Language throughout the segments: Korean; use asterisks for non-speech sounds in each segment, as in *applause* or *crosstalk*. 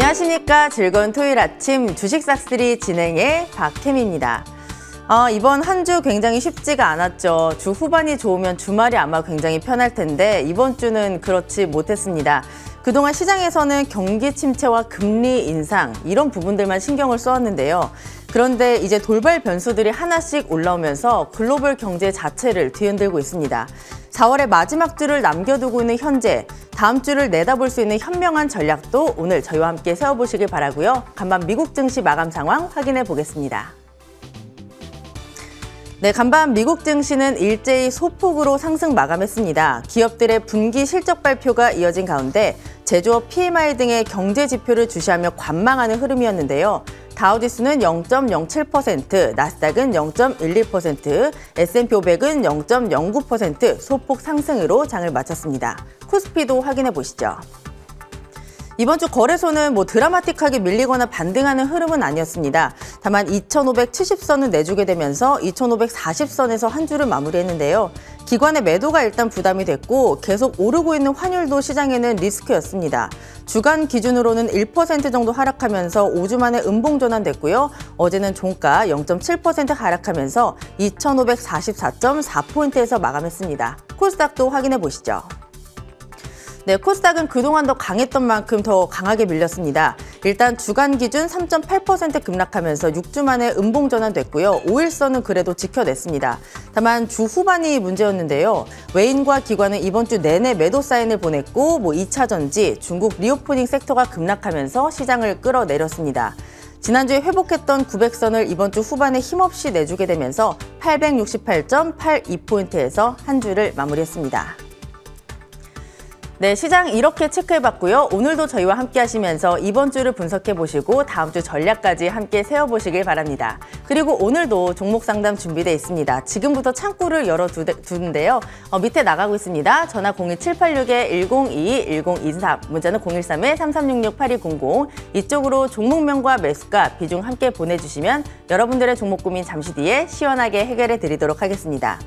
안녕하십니까 즐거운 토요일 아침 주식싹쓸이 진행의 박혜미입니다. 어, 이번 한 주 굉장히 쉽지가 않았죠. 주 후반이 좋으면 주말이 아마 굉장히 편할 텐데 이번 주는 그렇지 못했습니다. 그동안 시장에서는 경기 침체와 금리 인상 이런 부분들만 신경을 써왔는데요. 그런데 이제 돌발 변수들이 하나씩 올라오면서 글로벌 경제 자체를 뒤흔들고 있습니다. 4월의 마지막 주를 남겨두고 있는 현재, 다음 주를 내다볼 수 있는 현명한 전략도 오늘 저희와 함께 세워보시길 바라고요. 간밤 미국 증시 마감 상황 확인해 보겠습니다. 네, 간밤 미국 증시는 일제히 소폭으로 상승 마감했습니다. 기업들의 분기 실적 발표가 이어진 가운데 제조업 PMI 등의 경제 지표를 주시하며 관망하는 흐름이었는데요. 다우지수는 0.07%, 나스닥은 0.11%, S&P 500은 0.09% 소폭 상승으로 장을 마쳤습니다. 코스피도 확인해 보시죠. 이번 주 거래소는 뭐 드라마틱하게 밀리거나 반등하는 흐름은 아니었습니다. 다만 2,570선을 내주게 되면서 2,540선에서 한 주를 마무리했는데요. 기관의 매도가 일단 부담이 됐고 계속 오르고 있는 환율도 시장에는 리스크였습니다. 주간 기준으로는 1% 정도 하락하면서 5주 만에 음봉 전환됐고요. 어제는 종가 0.7% 하락하면서 2,544.4포인트에서 마감했습니다. 코스닥도 확인해 보시죠. 네, 코스닥은 그동안 더 강했던 만큼 더 강하게 밀렸습니다. 일단 주간 기준 3.8% 급락하면서 6주 만에 음봉 전환됐고요. 5일선은 그래도 지켜냈습니다. 다만 주 후반이 문제였는데요. 외인과 기관은 이번 주 내내 매도 사인을 보냈고 뭐 2차 전지, 중국 리오프닝 섹터가 급락하면서 시장을 끌어내렸습니다. 지난주에 회복했던 900선을 이번 주 후반에 힘없이 내주게 되면서 868.82포인트에서 한 주를 마무리했습니다. 네, 시장 이렇게 체크해봤고요. 오늘도 저희와 함께 하시면서 이번 주를 분석해보시고 다음 주 전략까지 함께 세워보시길 바랍니다. 그리고 오늘도 종목 상담 준비돼 있습니다. 지금부터 창구를 열어두는데요. 어, 밑에 나가고 있습니다. 전화 02786-1022-1023, 문자는 013-3366-8200 이쪽으로 종목명과 매수가, 비중 함께 보내주시면 여러분들의 종목 고민 잠시 뒤에 시원하게 해결해 드리도록 하겠습니다.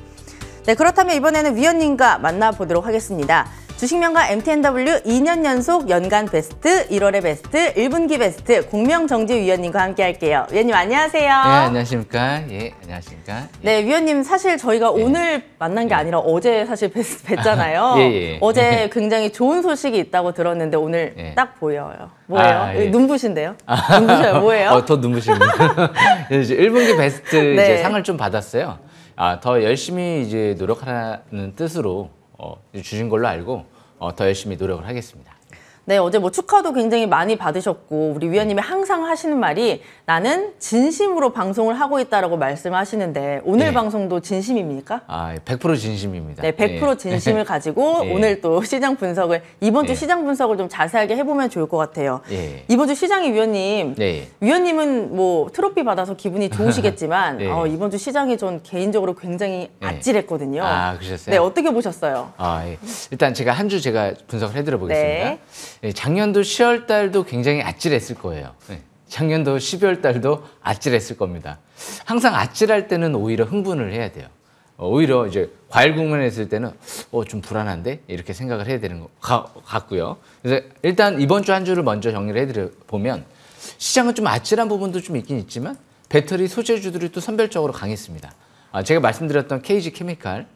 네, 그렇다면 이번에는 위원님과 만나보도록 하겠습니다. 주식명가 MTNW 2년 연속 연간 베스트, 1월의 베스트, 1분기 베스트 공명정지 위원님과 함께 할게요. 위원님 안녕하세요. 네, 안녕하십니까. 예, 안녕하십니까. 예. 네, 위원님 사실 저희가 예. 오늘 만난 게 예. 아니라 어제 사실 *laughs* 뵀잖아요. 예, 예. 어제 예. 굉장히 좋은 소식이 있다고 들었는데 오늘 딱 보여요. 뭐예요? 아, 눈부신데요? *laughs* 아, 눈부셔요. 뭐예요? 어, 더 눈부십니다. 1분기 *laughs* 베스트 네. 이제 상을 좀 받았어요. 아, 더 열심히 이제 노력하는 라 뜻으로 어, 주신 걸로 알고 어, 더 열심히 노력을 하겠습니다. 네, 어제 뭐 축하도 굉장히 많이 받으셨고 우리 위원님이 항상 하시는 말이 나는 진심으로 방송을 하고 있다라고 말씀하시는데 오늘 네. 방송도 진심입니까? 아, 100% 예, 진심입니다. 네, 100% 네. 예. 진심을 가지고 네. *laughs* 오늘 또 시장 분석을 이번 주 시장 분석을 좀 자세하게 해보면 좋을 것 같아요. 이번 주 시장이 위원님, 위원님은 뭐 트로피 받아서 기분이 좋으시겠지만 *laughs* 어, 이번 주 시장이 전 개인적으로 굉장히 아찔했거든요. 아, 그러셨어요? 네, 어떻게 보셨어요? 아, 예. 일단 제가 한 주 제가 분석을 해드려 보겠습니다. 네. 예, 작년도 10월 달도 굉장히 아찔했을 거예요. 예, 작년도 12월 달도 아찔했을 겁니다. 항상 아찔할 때는 오히려 흥분을 해야 돼요. 어, 오히려 이제 과일 국면에 있을 때는 어, 좀 불안한데 이렇게 생각을 해야 되는 것 같고요. 그래서 일단 이번 주 한 주를 먼저 정리를 해드려 보면 시장은 좀 아찔한 부분도 좀 있긴 있지만 배터리 소재주들이 또 선별적으로 강했습니다. 아, 제가 말씀드렸던 KG 케미칼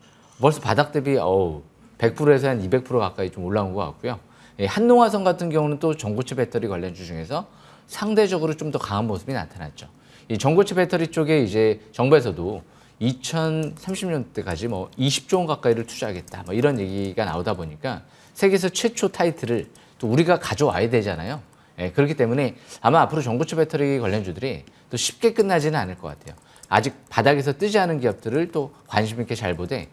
벌써 바닥 대비 어우 100%에서 한 200% 가까이 좀 올라온 것 같고요. 예, 한농화성 같은 경우는 또 전고체 배터리 관련주 중에서 상대적으로 좀 더 강한 모습이 나타났죠. 이 전고체 배터리 쪽에 이제 정부에서도 2030년대까지 뭐 20조 원 가까이를 투자하겠다 뭐 이런 얘기가 나오다 보니까 세계에서 최초 타이틀을 또 우리가 가져와야 되잖아요. 예, 그렇기 때문에 아마 앞으로 전고체 배터리 관련주들이 또 쉽게 끝나지는 않을 것 같아요. 아직 바닥에서 뜨지 않은 기업들을 또 관심 있게 잘 보되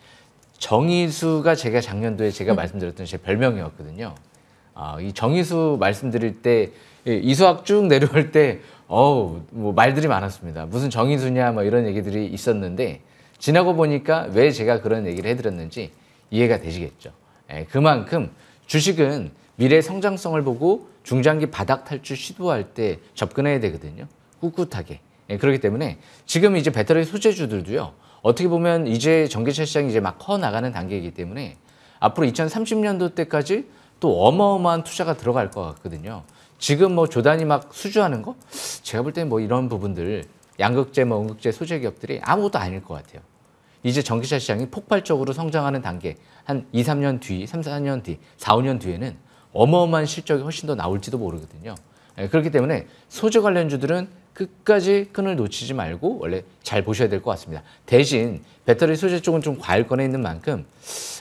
정의수가 제가 작년도에 제가 음. 말씀드렸던 제 별명이었거든요. 아, 이 정의수 말씀드릴 때 예, 이수학 쭉 내려올 때 어우 뭐 말들이 많았습니다. 무슨 정의수냐 뭐 이런 얘기들이 있었는데 지나고 보니까 왜 제가 그런 얘기를 해드렸는지 이해가 되시겠죠. 예, 그만큼 주식은 미래 성장성을 보고 중장기 바닥 탈출 시도할 때 접근해야 되거든요. 꿋꿋하게. 예, 그렇기 때문에 지금 이제 배터리 소재주들도요. 어떻게 보면 이제 전기차 시장이 이제 막 커 나가는 단계이기 때문에 앞으로 2030년도 때까지 또 어마어마한 투자가 들어갈 것 같거든요. 지금 뭐 조단이 막 수주하는 거? 제가 볼 때 뭐 이런 부분들 양극재, 뭐 음극재, 소재 기업들이 아무것도 아닐 것 같아요. 이제 전기차 시장이 폭발적으로 성장하는 단계 한 2, 3년 뒤, 3, 4년 뒤, 4, 5년 뒤에는 어마어마한 실적이 훨씬 더 나올지도 모르거든요. 예, 그렇기 때문에 소재 관련주들은 끝까지 끈을 놓치지 말고 원래 잘 보셔야 될 것 같습니다. 대신 배터리 소재 쪽은 좀 과열권에 있는 만큼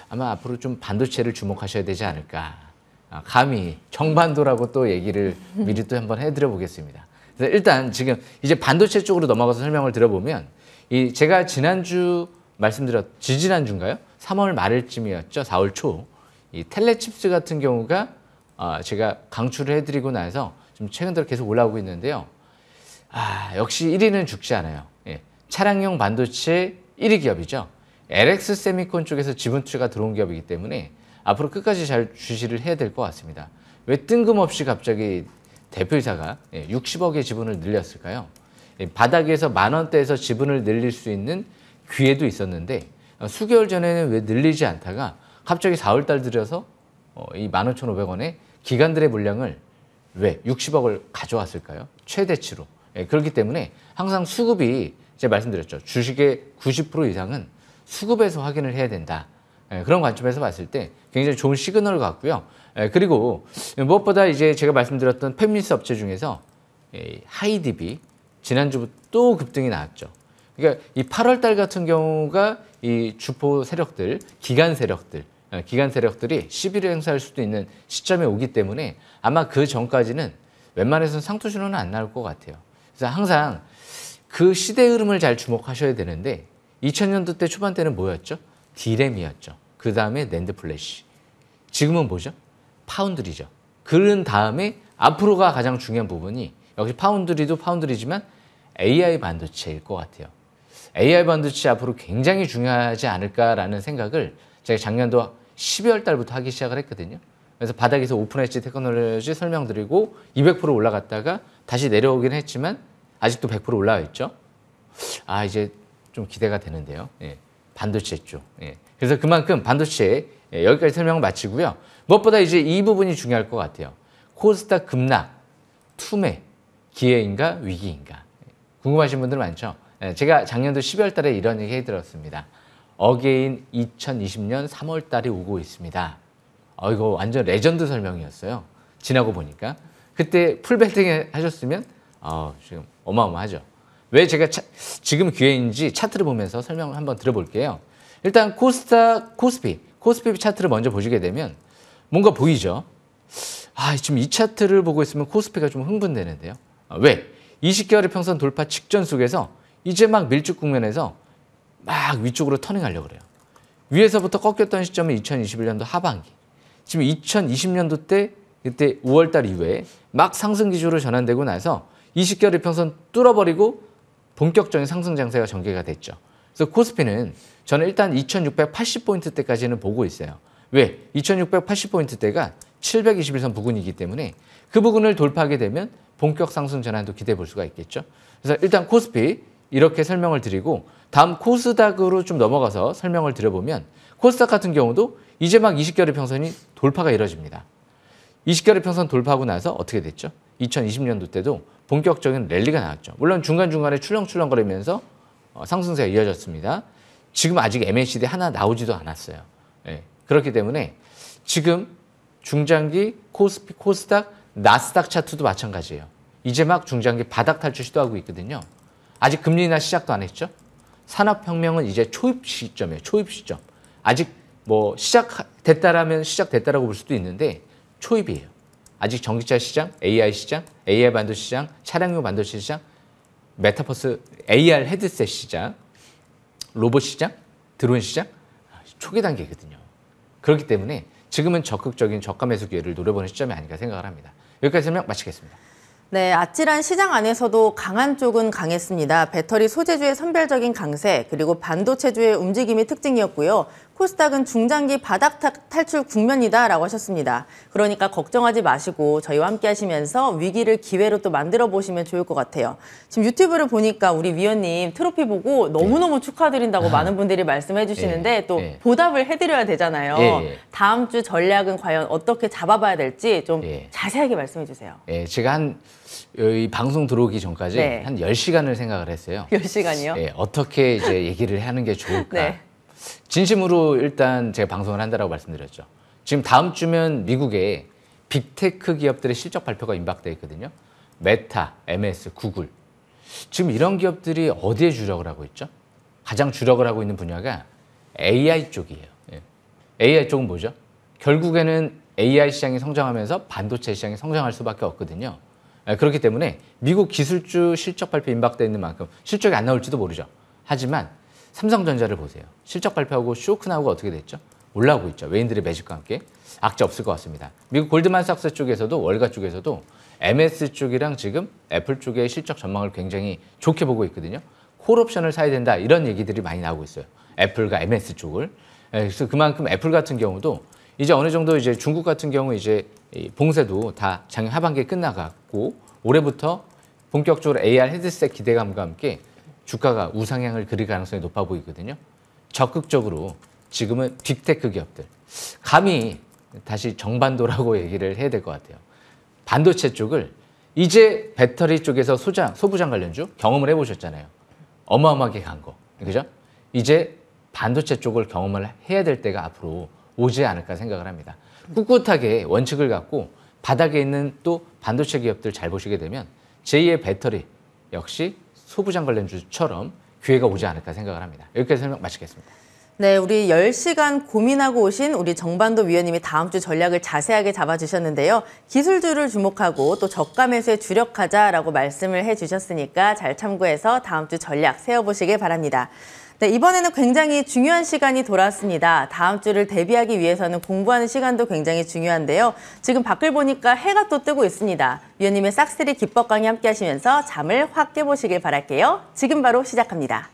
아마 앞으로 좀 반도체를 주목하셔야 되지 않을까 아, 감히 정반도라고 또 얘기를 미리 또 한번 해드려 보겠습니다. 일단 지금 이제 반도체 쪽으로 넘어가서 설명을 들어보면 이 제가 지난주 말씀드렸 지지난주인가요? 3월 말일쯤이었죠. 4월 초. 이 텔레칩스 같은 경우가 어, 제가 강추를 해드리고 나서 좀 최근 들어 계속 올라오고 있는데요. 아, 역시 1위는 죽지 않아요. 예. 차량용 반도체 1위 기업이죠. LX 세미콘 쪽에서 지분 투자가 들어온 기업이기 때문에 앞으로 끝까지 잘 주시를 해야 될 것 같습니다. 왜 뜬금없이 갑자기 대표이사가 60억의 예, 지분을 늘렸을까요? 예, 바닥에서 만 원대에서 지분을 늘릴 수 있는 기회도 있었는데 어, 수개월 전에는 왜 늘리지 않다가 갑자기 4월 달 들여서 어, 이 15,500원에 기관들의 물량을 왜 60억을 가져왔을까요? 최대치로. 예, 그렇기 때문에 항상 수급이 제가 말씀드렸죠. 주식의 90% 이상은 수급에서 확인을 해야 된다. 예, 그런 관점에서 봤을 때 굉장히 좋은 시그널같고요 예, 그리고 무엇보다 이제 제가 말씀드렸던 팹미스 업체 중에서 하이디비 지난주 부터또 급등이 나왔죠. 그러니까 이 8월 달 같은 경우가 이 주포 세력들, 기간 세력들, 예, 기간 세력들이 11일 행사할 수도 있는 시점에 오기 때문에 아마 그 전까지는 웬만해서는 상투 신호는 안 나올 것 같아요. 그래서 항상 그 시대 흐름을 잘 주목하셔야 되는데 2000년도 때 초반 때는 뭐였죠? 디램이었죠. 그 다음에 랜드 플래시. 지금은 뭐죠? 파운드리죠. 그런 다음에 앞으로가 가장 중요한 부분이 역시 파운드리도 파운드리지만 AI 반도체일 것 같아요. AI 반도체 앞으로 굉장히 중요하지 않을까라는 생각을 제가 작년도 12월 달부터 하기 시작을 했거든요. 그래서 바닥에서 오픈엣지 테크놀로지 설명드리고 200% 올라갔다가 다시 내려오긴 했지만 아직도 100% 올라와 있죠. 아 이제 좀 기대가 되는데요. 예. 반도체 쪽. 예. 그래서 그만큼 반도체 예, 여기까지 설명을 마치고요. 무엇보다 이제 이 부분이 중요할 것 같아요. 코스닥 급락, 투매, 기회인가 위기인가. 궁금하신 분들 많죠? 예, 제가 작년도 12월 달에 이런 얘기 해드렸습니다. 어게인 2020년 3월 달이 오고 있습니다. 어, 이거 완전 레전드 설명이었어요. 지나고 보니까. 그때 풀베팅 하셨으면 어, 지금 어마어마하죠. 왜 제가 차, 지금 기회인지 차트를 보면서 설명을 한번 들어볼게요. 일단 코스닥, 코스피, 코스피 차트를 먼저 보시게 되면 뭔가 보이죠? 아, 지금 이 차트를 보고 있으면 코스피가 좀 흥분되는데요. 아, 왜? 20개월의 평선 돌파 직전 속에서 이제 막 밀집 국면에서 막 위쪽으로 터닝하려고 그래요. 위에서부터 꺾였던 시점이 2021년도 하반기. 지금 2020년도 때 그때 5월달 이후에 막 상승 기조로 전환되고 나서 20개월 의 평선 뚫어버리고 본격적인 상승 장세가 전개가 됐죠. 그래서 코스피는 저는 일단 2 6 8 0포인트때까지는 보고 있어요. 왜? 2 6 8 0포인트때가 721선 부근이기 때문에 그 부분을 돌파하게 되면 본격 상승 전환도 기대해 볼 수가 있겠죠. 그래서 일단 코스피 이렇게 설명을 드리고 다음 코스닥으로 좀 넘어가서 설명을 드려보면 코스닥 같은 경우도 이제 막 20결의 평선이 돌파가 이뤄집니다. 20결의 평선 돌파하고 나서 어떻게 됐죠? 2020년도 때도 본격적인 랠리가 나왔죠. 물론 중간중간에 출렁출렁거리면서 어, 상승세가 이어졌습니다. 지금 아직 MNCD 하나 나오지도 않았어요. 예. 그렇기 때문에 지금 중장기 코스피, 코스닥, 나스닥 차트도 마찬가지예요. 이제 막 중장기 바닥 탈출 시도하고 있거든요. 아직 금리 나 시작도 안 했죠. 산업혁명은 이제 초입 시점이에요. 초입 시점. 아직 뭐 시작됐다라면 시작됐다라고 볼 수도 있는데 초입이에요. 아직 전기차 시장, AI 시장, AI 반도체 시장, 차량용 반도체 시장, 메타버스 AR 헤드셋 시장 로봇 시장, 드론 시장 아, 초기 단계거든요. 그렇기 때문에 지금은 적극적인 저가 매수 기회를 노려보는 시점이 아닌가 생각을 합니다. 여기까지 설명 마치겠습니다. 네, 아찔한 시장 안에서도 강한 쪽은 강했습니다. 배터리 소재주의 선별적인 강세, 그리고 반도체주의 움직임이 특징이었고요. 코스닥은 중장기 바닥 탈출 국면이다라고 하셨습니다. 그러니까 걱정하지 마시고 저희와 함께 하시면서 위기를 기회로 또 만들어 보시면 좋을 것 같아요. 지금 유튜브를 보니까 우리 위원님 트로피 보고 너무너무 네. 축하드린다고 아. 많은 분들이 말씀해 주시는데 네. 예. 또 네. 보답을 해드려야 되잖아요. 예, 다음 주 전략은 과연 어떻게 잡아봐야 될지 좀 자세하게 말씀해 주세요. 예. 제가 한이 어, 방송 들어오기 전까지 네. 한 열시간을 생각을 했어요. 열시간이요 예. 어떻게 이제 얘기를 하는 게 *laughs* 네. 좋을까. 진심으로 일단 제가 방송을 한다라고 말씀드렸죠. 지금 다음 주면 미국에 빅테크 기업들의 실적 발표가 임박돼 있거든요. 메타, MS, 구글. 지금 이런 기업들이 어디에 주력을 하고 있죠? 가장 주력을 하고 있는 분야가 AI 쪽이에요. AI 예. 쪽은 뭐죠? 결국에는 AI 시장이 성장하면서 반도체 시장이 성장할 수밖에 없거든요. 예, 그렇기 때문에 미국 기술주 실적 발표 임박돼 있는 만큼 실적이 안 나올지도 모르죠. 하지만 삼성전자를 보세요. 실적 발표하고 쇼크 나우가 어떻게 됐죠? 올라오고 있죠. 외인들의 매집과 함께 악재 없을 것 같습니다. 미국 골드만삭스 쪽에서도 월가 쪽에서도 MS 쪽이랑 지금 애플 쪽의 실적 전망을 굉장히 좋게 보고 있거든요. 콜옵션을 사야 된다 이런 얘기들이 많이 나오고 있어요. 애플과 MS 쪽을. 예, 그래서 그만큼 애플 같은 경우도 이제 어느 정도 이제 중국 같은 경우 이제 봉쇄도 다 작년 하반기에 끝나갔고 올해부터 본격적으로 AR 헤드셋 기대감과 함께 주가가 우상향을 그릴 가능성이 높아 보이거든요. 적극적으로 지금은 빅테크 기업들 감히 다시 정반도라고 *laughs* 얘기를 해야 될 것 같아요. 반도체 쪽을 이제 배터리 쪽에서 소장, 소부장 관련주 경험을 해보셨잖아요. 어마어마하게 간 거. 그죠? 이제 반도체 쪽을 경험을 해야 될 때가 앞으로 오지 않을까 생각을 합니다. 꿋꿋하게 원칙을 갖고 바닥에 있는 또 반도체 기업들 잘 보시게 되면 제2의 배터리 역시 소부장관련주처럼 기회가 오지 않을까 생각을 합니다. 이렇게 설명 마치겠습니다. 네, 우리 10시간 고민하고 오신 우리 정반도 위원님이 다음 주 전략을 자세하게 잡아주셨는데요. 기술주를 주목하고 또 저가 매수에 주력하자라고 말씀을 해주셨으니까 잘 참고해서 다음 주 전략 세워보시길 바랍니다. 네, 이번에는 굉장히 중요한 시간이 돌아왔습니다. 다음 주를 대비하기 위해서는 공부하는 시간도 굉장히 중요한데요. 지금 밖을 보니까 해가 또 뜨고 있습니다. 위원님의 싹쓸이 기법 강의 함께 하시면서 잠을 확 깨보시길 바랄게요. 지금 바로 시작합니다.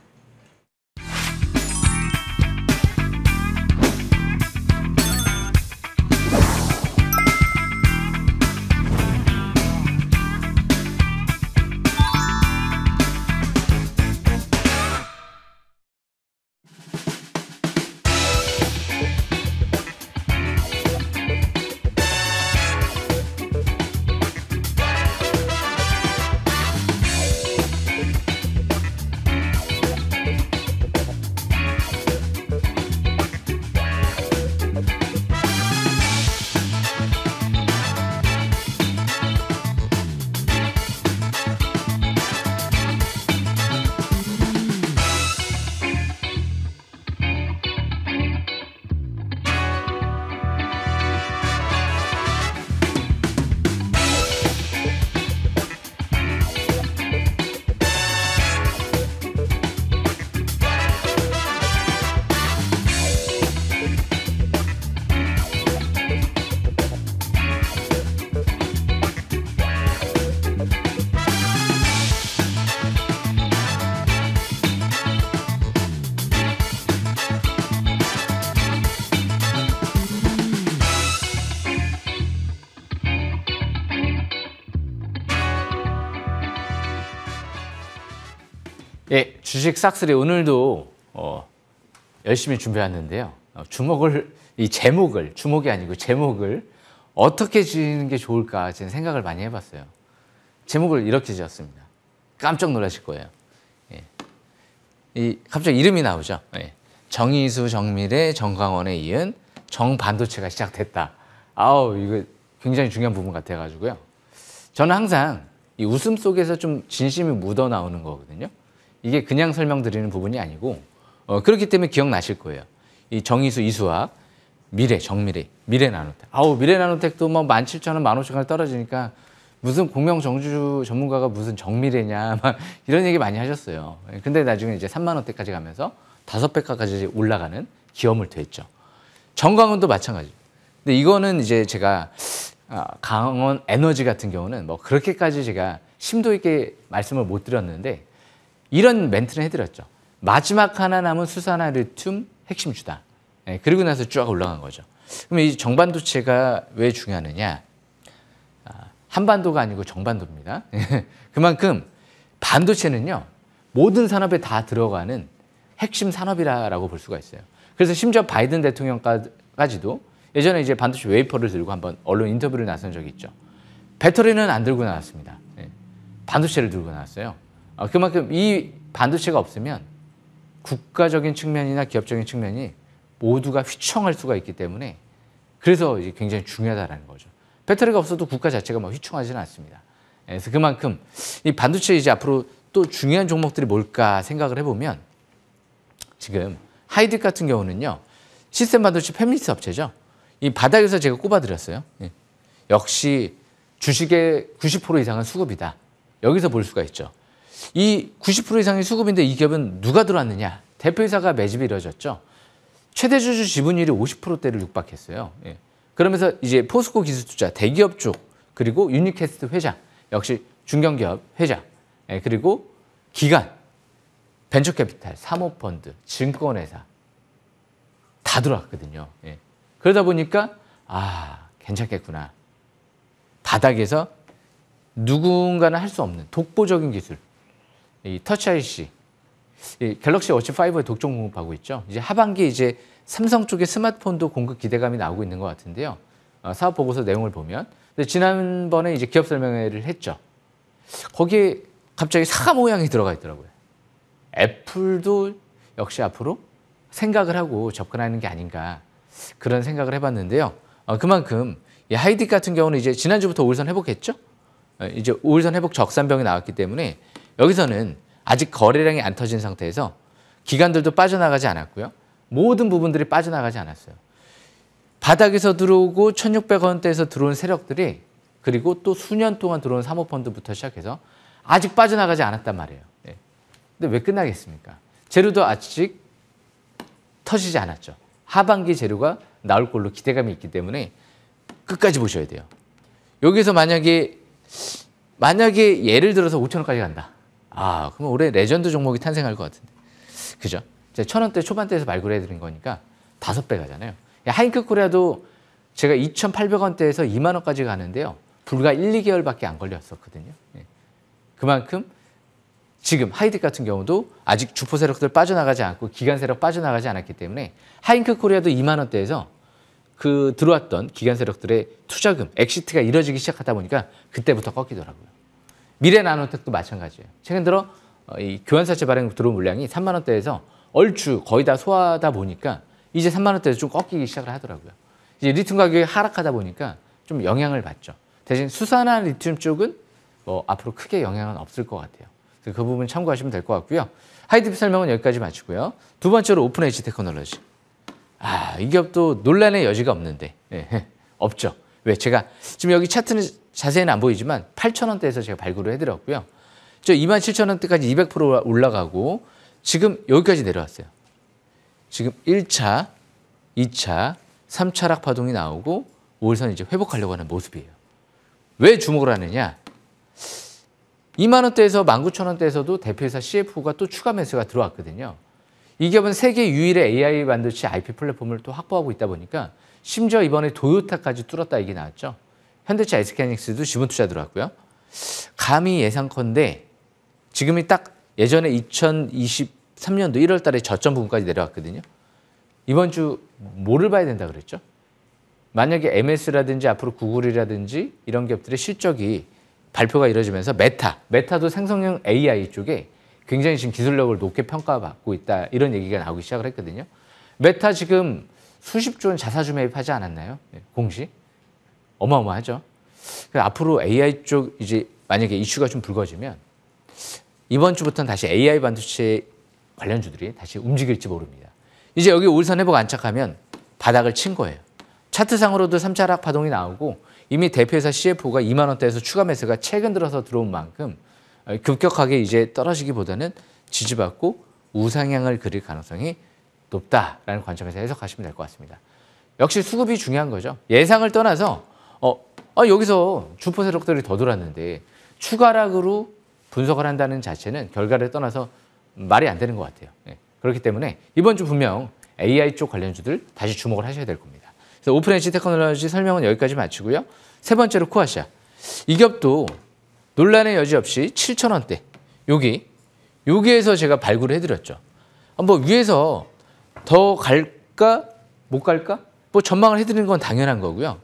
주식 싹쓸이 오늘도 어, 열심히 준비했는데요. 어, 주목을 이 제목을 주목이 아니고 제목을 어떻게 지는 게 좋을까 지금 생각을 많이 해봤어요. 제목을 이렇게 지었습니다. 깜짝 놀라실 거예요. 예. 이 갑자기 이름이 나오죠. 예. 정의수, 정밀의, 정강원에 이은 정반도체가 시작됐다. 아우 이거 굉장히 중요한 부분 같아가지고요. 저는 항상 이 웃음 속에서 좀 진심이 묻어 나오는 거거든요. 이게 그냥 설명드리는 부분이 아니고 어, 그렇기 때문에 기억나실 거예요. 이 정의수, 이수학, 미래, 정미래, 미래 나노텍. 아우 미래 나노텍도 뭐 17,000원, 15,000원 떨어지니까 무슨 공명 정주 전문가가 무슨 정밀해냐 *laughs* 막 이런 얘기 많이 하셨어요. 근데 나중에 이제 3만 원대까지 가면서 다섯 배까지 올라가는 기염을 했죠 정광훈도 마찬가지. 근데 이거는 이제 제가 아, 강원 에너지 같은 경우는 뭐 그렇게까지 제가 심도 있게 말씀을 못 드렸는데 이런 멘트를 해드렸죠. 마지막 하나 남은 수산화 리튬 핵심주다. 예, 그리고 나서 쫙 올라간 거죠. 그럼 이 정반도체가 왜 중요하느냐? 아, 한반도가 아니고 정반도입니다. *laughs* 그만큼 반도체는요, 모든 산업에 다 들어가는 핵심 산업이라고 볼 수가 있어요. 그래서 심지어 바이든 대통령까지도 예전에 이제 반도체 웨이퍼를 들고 한번 언론 인터뷰를 나선 적이 있죠. 배터리는 안 들고 나왔습니다. 예, 반도체를 들고 나왔어요. 아, 그만큼 이 반도체가 없으면 국가적인 측면이나 기업적인 측면이 모두가 휘청할 수가 있기 때문에 그래서 굉장히 중요하다는 거죠. 배터리가 없어도 국가 자체가 막 뭐 휘청하지는 않습니다. 예, 그래서 그만큼 이 반도체 이제 앞으로 또 중요한 종목들이 뭘까 생각을 해보면 지금 하이드 같은 경우는요 시스템 반도체 팹리스 업체죠. 이 바닥에서 제가 꼽아드렸어요. 예. 역시 주식의 90% 이상은 수급이다. 여기서 볼 수가 있죠. 이90% 이상의 수급인데 이기업은 누가 들어왔느냐? 대표이사가 매집이 이뤄졌죠. 최대주주 지분율이 50%대를 육박했어요. 예. 그러면서 이제 포스코 기술투자 대기업 쪽 그리고 유니캐스트 회장 역시 중견기업 회장 예, 그리고 기관 벤처캐피탈 사모펀드 증권회사 다 들어왔거든요. 예. 그러다 보니까 아 괜찮겠구나 바닥에서 누군가는 할 수 없는 독보적인 기술 이 터치 IC, 이 갤럭시 워치 5에 독점 공급하고 있죠. 이제 하반기 이제 삼성 쪽의 스마트폰도 공급 기대감이 나오고 있는 것 같은데요. 어, 사업 보고서 내용을 보면 지난번에 이제 기업 설명회를 했죠. 거기에 갑자기 사과 모양이 들어가 있더라고요. 애플도 역시 앞으로 생각을 하고 접근하는 게 아닌가 그런 생각을 해봤는데요. 어, 그만큼 하이딕 같은 경우는 이제 지난주부터 우울선 회복했죠. 어, 이제 우울선 회복 적산병이 나왔기 때문에 여기서는 아직 거래량이 안 터진 상태에서 기관들도 빠져나가지 않았고요. 모든 부분들이 빠져나가지 않았어요. 바닥에서 들어오고 1600원대에서 들어온 세력들이 그리고 또 수년 동안 들어온 사모펀드부터 시작해서 아직 빠져나가지 않았단 말이에요. 네. 근데 왜 끝나겠습니까? 재료도 아직 터지지 않았죠. 하반기 재료가 나올 걸로 기대감이 있기 때문에 끝까지 보셔야 돼요. 여기서 만약에 만약에 예를 들어서 5천 원까지 간다. 아, 그럼 올해 레전드 종목이 탄생할 것 같은데. 그죠? 이제 천 원대 초반대에서 발굴해 드린 거니까 다섯 배 가잖아요. 하인크 코리아도 제가 2,800원대에서 2만 원까지 가는데요. 불과 1, 2개월밖에 안 걸렸었거든요. 예. 그만큼 지금 하이드 같은 경우도 아직 주포 세력들 빠져나가지 않고 기간 세력 빠져나가지 않았기 때문에 하인크 코리아도 2만 원대에서 그 들어왔던 기간 세력들의 투자금, 엑시트가 이뤄지기 시작하다 보니까 그때부터 꺾이더라고요. 미래 나노텍도 마찬가지예요. 최근 들어 어, 이 교환사채 발행 들어온 물량이 3만 원대에서 얼추 거의 다 소화하다 보니까 이제 3만 원대에서 좀 꺾이기 시작을 하더라고요. 이제 리튬 가격이 하락하다 보니까 좀 영향을 받죠. 대신 수산화 리튬 쪽은 뭐 앞으로 크게 영향은 없을 것 같아요. 그 부분 참고하시면 될 것 같고요. 하이드피 설명은 여기까지 마치고요. 두 번째로 오픈 에지 테크놀로지. 아, 이 기업도 논란의 여지가 없는데. 예, *laughs* 없죠. 왜? 제가 지금 여기 차트는 자세히는 안 보이지만 8,000원대에서 제가 발굴을 해드렸고요. 저 27,000원대까지 200% 올라가고 지금 여기까지 내려왔어요. 지금 1차, 2차, 3차 락파동이 나오고 5일선 이제 회복하려고 하는 모습이에요. 왜 주목을 하느냐? 2만 원대에서 19,000원대에서도 대표회사 CFO가 또 추가 매수가 들어왔거든요. 이 기업은 세계 유일의 AI 반도체 IP 플랫폼을 또 확보하고 있다 보니까 심지어 이번에 도요타까지 뚫었다 이게 나왔죠. 현대차 SK하이닉스도 지분 투자 들어갔고요. 감히 예상컨대 지금이 딱 예전에 2023년도 1월 달에 저점 부분까지 내려왔거든요. 이번 주 뭐를 봐야 된다 그랬죠? 만약에 MS라든지 앞으로 구글이라든지 이런 기업들의 실적이 발표가 이뤄지면서 메타, 메타도 생성형 AI 쪽에 굉장히 지금 기술력을 높게 평가받고 있다 이런 얘기가 나오기 시작을 했거든요. 메타 지금 수십 조원 자사주 매입하지 않았나요? 예, 공시? 어마어마하죠. 앞으로 AI 쪽 이제 만약에 이슈가 좀 불거지면 이번 주부터는 다시 AI 반도체 관련주들이 다시 움직일지 모릅니다. 이제 여기 울산 회복 안착하면 바닥을 친 거예요. 차트상으로도 3차 락 파동이 나오고 이미 대표회사 CFO가 2만 원대에서 추가 매수가 최근 들어서 들어온 만큼 급격하게 이제 떨어지기보다는 지지받고 우상향을 그릴 가능성이 높다라는 관점에서 해석하시면 될 것 같습니다. 역시 수급이 중요한 거죠. 예상을 떠나서 어, 아, 여기서 주포 세력들이 더들었는데 추가락으로 분석을 한다는 자체는 결과를 떠나서 말이 안 되는 것 같아요. 네. 그렇기 때문에 이번 주 분명 AI 쪽 관련주들 다시 주목을 하셔야 될 겁니다. 그래서 오프렌지 테크놀로지 설명은 여기까지 마치고요. 세 번째로 코아시아. 이 기업도 논란의 여지 없이 7천 원대 여기 여기에서 제가 발굴을 해드렸죠. 한번 위에서 더 갈까 못 갈까 뭐 전망을 해드리는 건 당연한 거고요.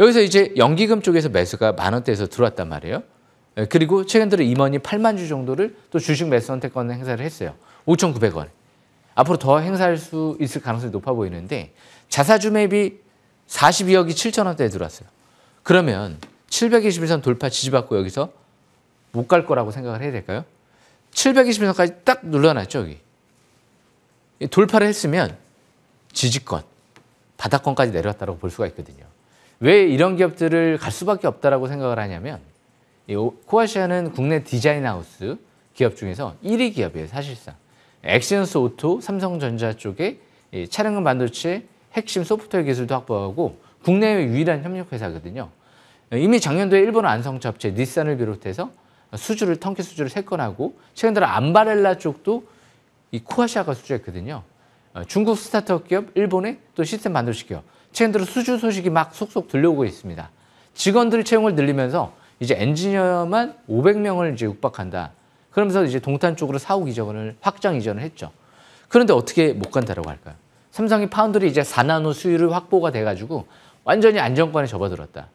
여기서 이제 연기금 쪽에서 매수가 만 원대에서 들어왔단 말이에요. 예, 그리고 최근 들어 임원이 8만 주 정도를 또 주식 매수 선택권 행사를 했어요. 5,900원. 앞으로 더 행사할 수 있을 가능성이 높아 보이는데 자사주 매입이 42억이 7천 원대에 들어왔어요. 그러면 721선 돌파 지지받고 여기서 못 갈 거라고 생각을 해야 될까요? 721선까지 딱 눌러놨죠, 여기. 돌파를 했으면 지지권, 바닥권까지 내려왔다고 볼 수가 있거든요. 왜 이런 기업들을 갈 수밖에 없다라고 생각을 하냐면 코아시아는 국내 디자인 하우스 기업 중에서 1위 기업이에요 사실상 액시언스 오토 삼성전자 쪽에 차량용 반도체 핵심 소프트웨어 기술도 확보하고 국내외 유일한 협력 회사거든요 이미 작년도에 일본 안성차 업체 닛산을 비롯해서 수주를 턴키 수주를 세건 하고 최근 들어 안바렐라 쪽도 이 코아시아가 수주했거든요 어, 중국 스타트업 기업 일본의 또 시스템 반도체 기업 최근 들어 수주 소식이 막 속속 들려오고 있습니다. 직원들 채용을 늘리면서 이제 엔지니어만 500명을 이제 육박한다. 그러면서 이제 동탄 쪽으로 사옥 이전을 확장 이전을 했죠. 그런데 어떻게 못 간다라고 할까요? 삼성이 파운드리 이제 4나노 수율을 확보가 돼가지고 완전히 안정권에 접어들었다.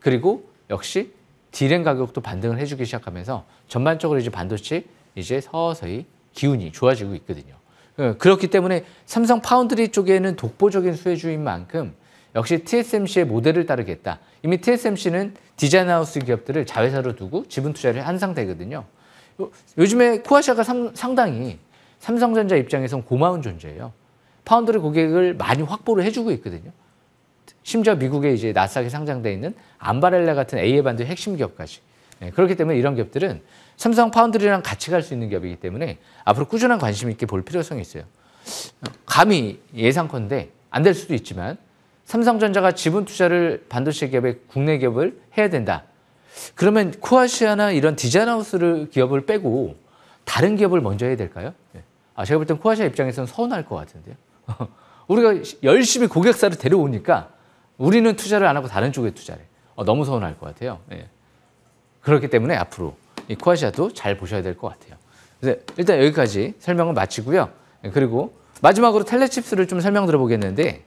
그리고 역시 디램 가격도 반등을 해주기 시작하면서 전반적으로 이제 반도체 이제 서서히 기운이 좋아지고 있거든요. 예, 그렇기 때문에 삼성 파운드리 쪽에는 독보적인 수혜주인 만큼 역시 TSMC의 모델을 따르겠다. 이미 TSMC는 디자인 하우스 기업들을 자회사로 두고 지분 투자를 한 상태거든요. 요즘에 코아시아가 상당히 삼성전자 입장에선 고마운 존재예요. 파운드리 고객을 많이 확보를 해주고 있거든요. 심지어 미국에 이제 나스닥에 상장돼 있는 암바렐라 같은 A의 반도의 핵심 기업까지. 네, 그렇기 때문에 이런 기업들은 삼성 파운드리랑 같이 갈 수 있는 기업이기 때문에 앞으로 꾸준한 관심 있게 볼 필요성이 있어요. 감히 예상컨대 안 될 수도 있지만 삼성전자가 지분 투자를 반도체 기업의 국내 기업을 해야 된다. 그러면 코아시아나 이런 디자인하우스를 기업을 빼고 다른 기업을 먼저 해야 될까요? 예. 아, 제가 볼 땐 코아시아 입장에서는 서운할 것 같은데요. *laughs* 우리가 열심히 고객사를 데려오니까 우리는 투자를 안 하고 다른 쪽에 투자를 해. 어, 너무 서운할 것 같아요. 예. 그렇기 때문에 앞으로 쿠아시아도 잘 보셔야 될 것 같아요. 그래서 일단 여기까지 설명을 마치고요. 예, 그리고 마지막으로 텔레칩스를 좀 설명드려 보겠는데,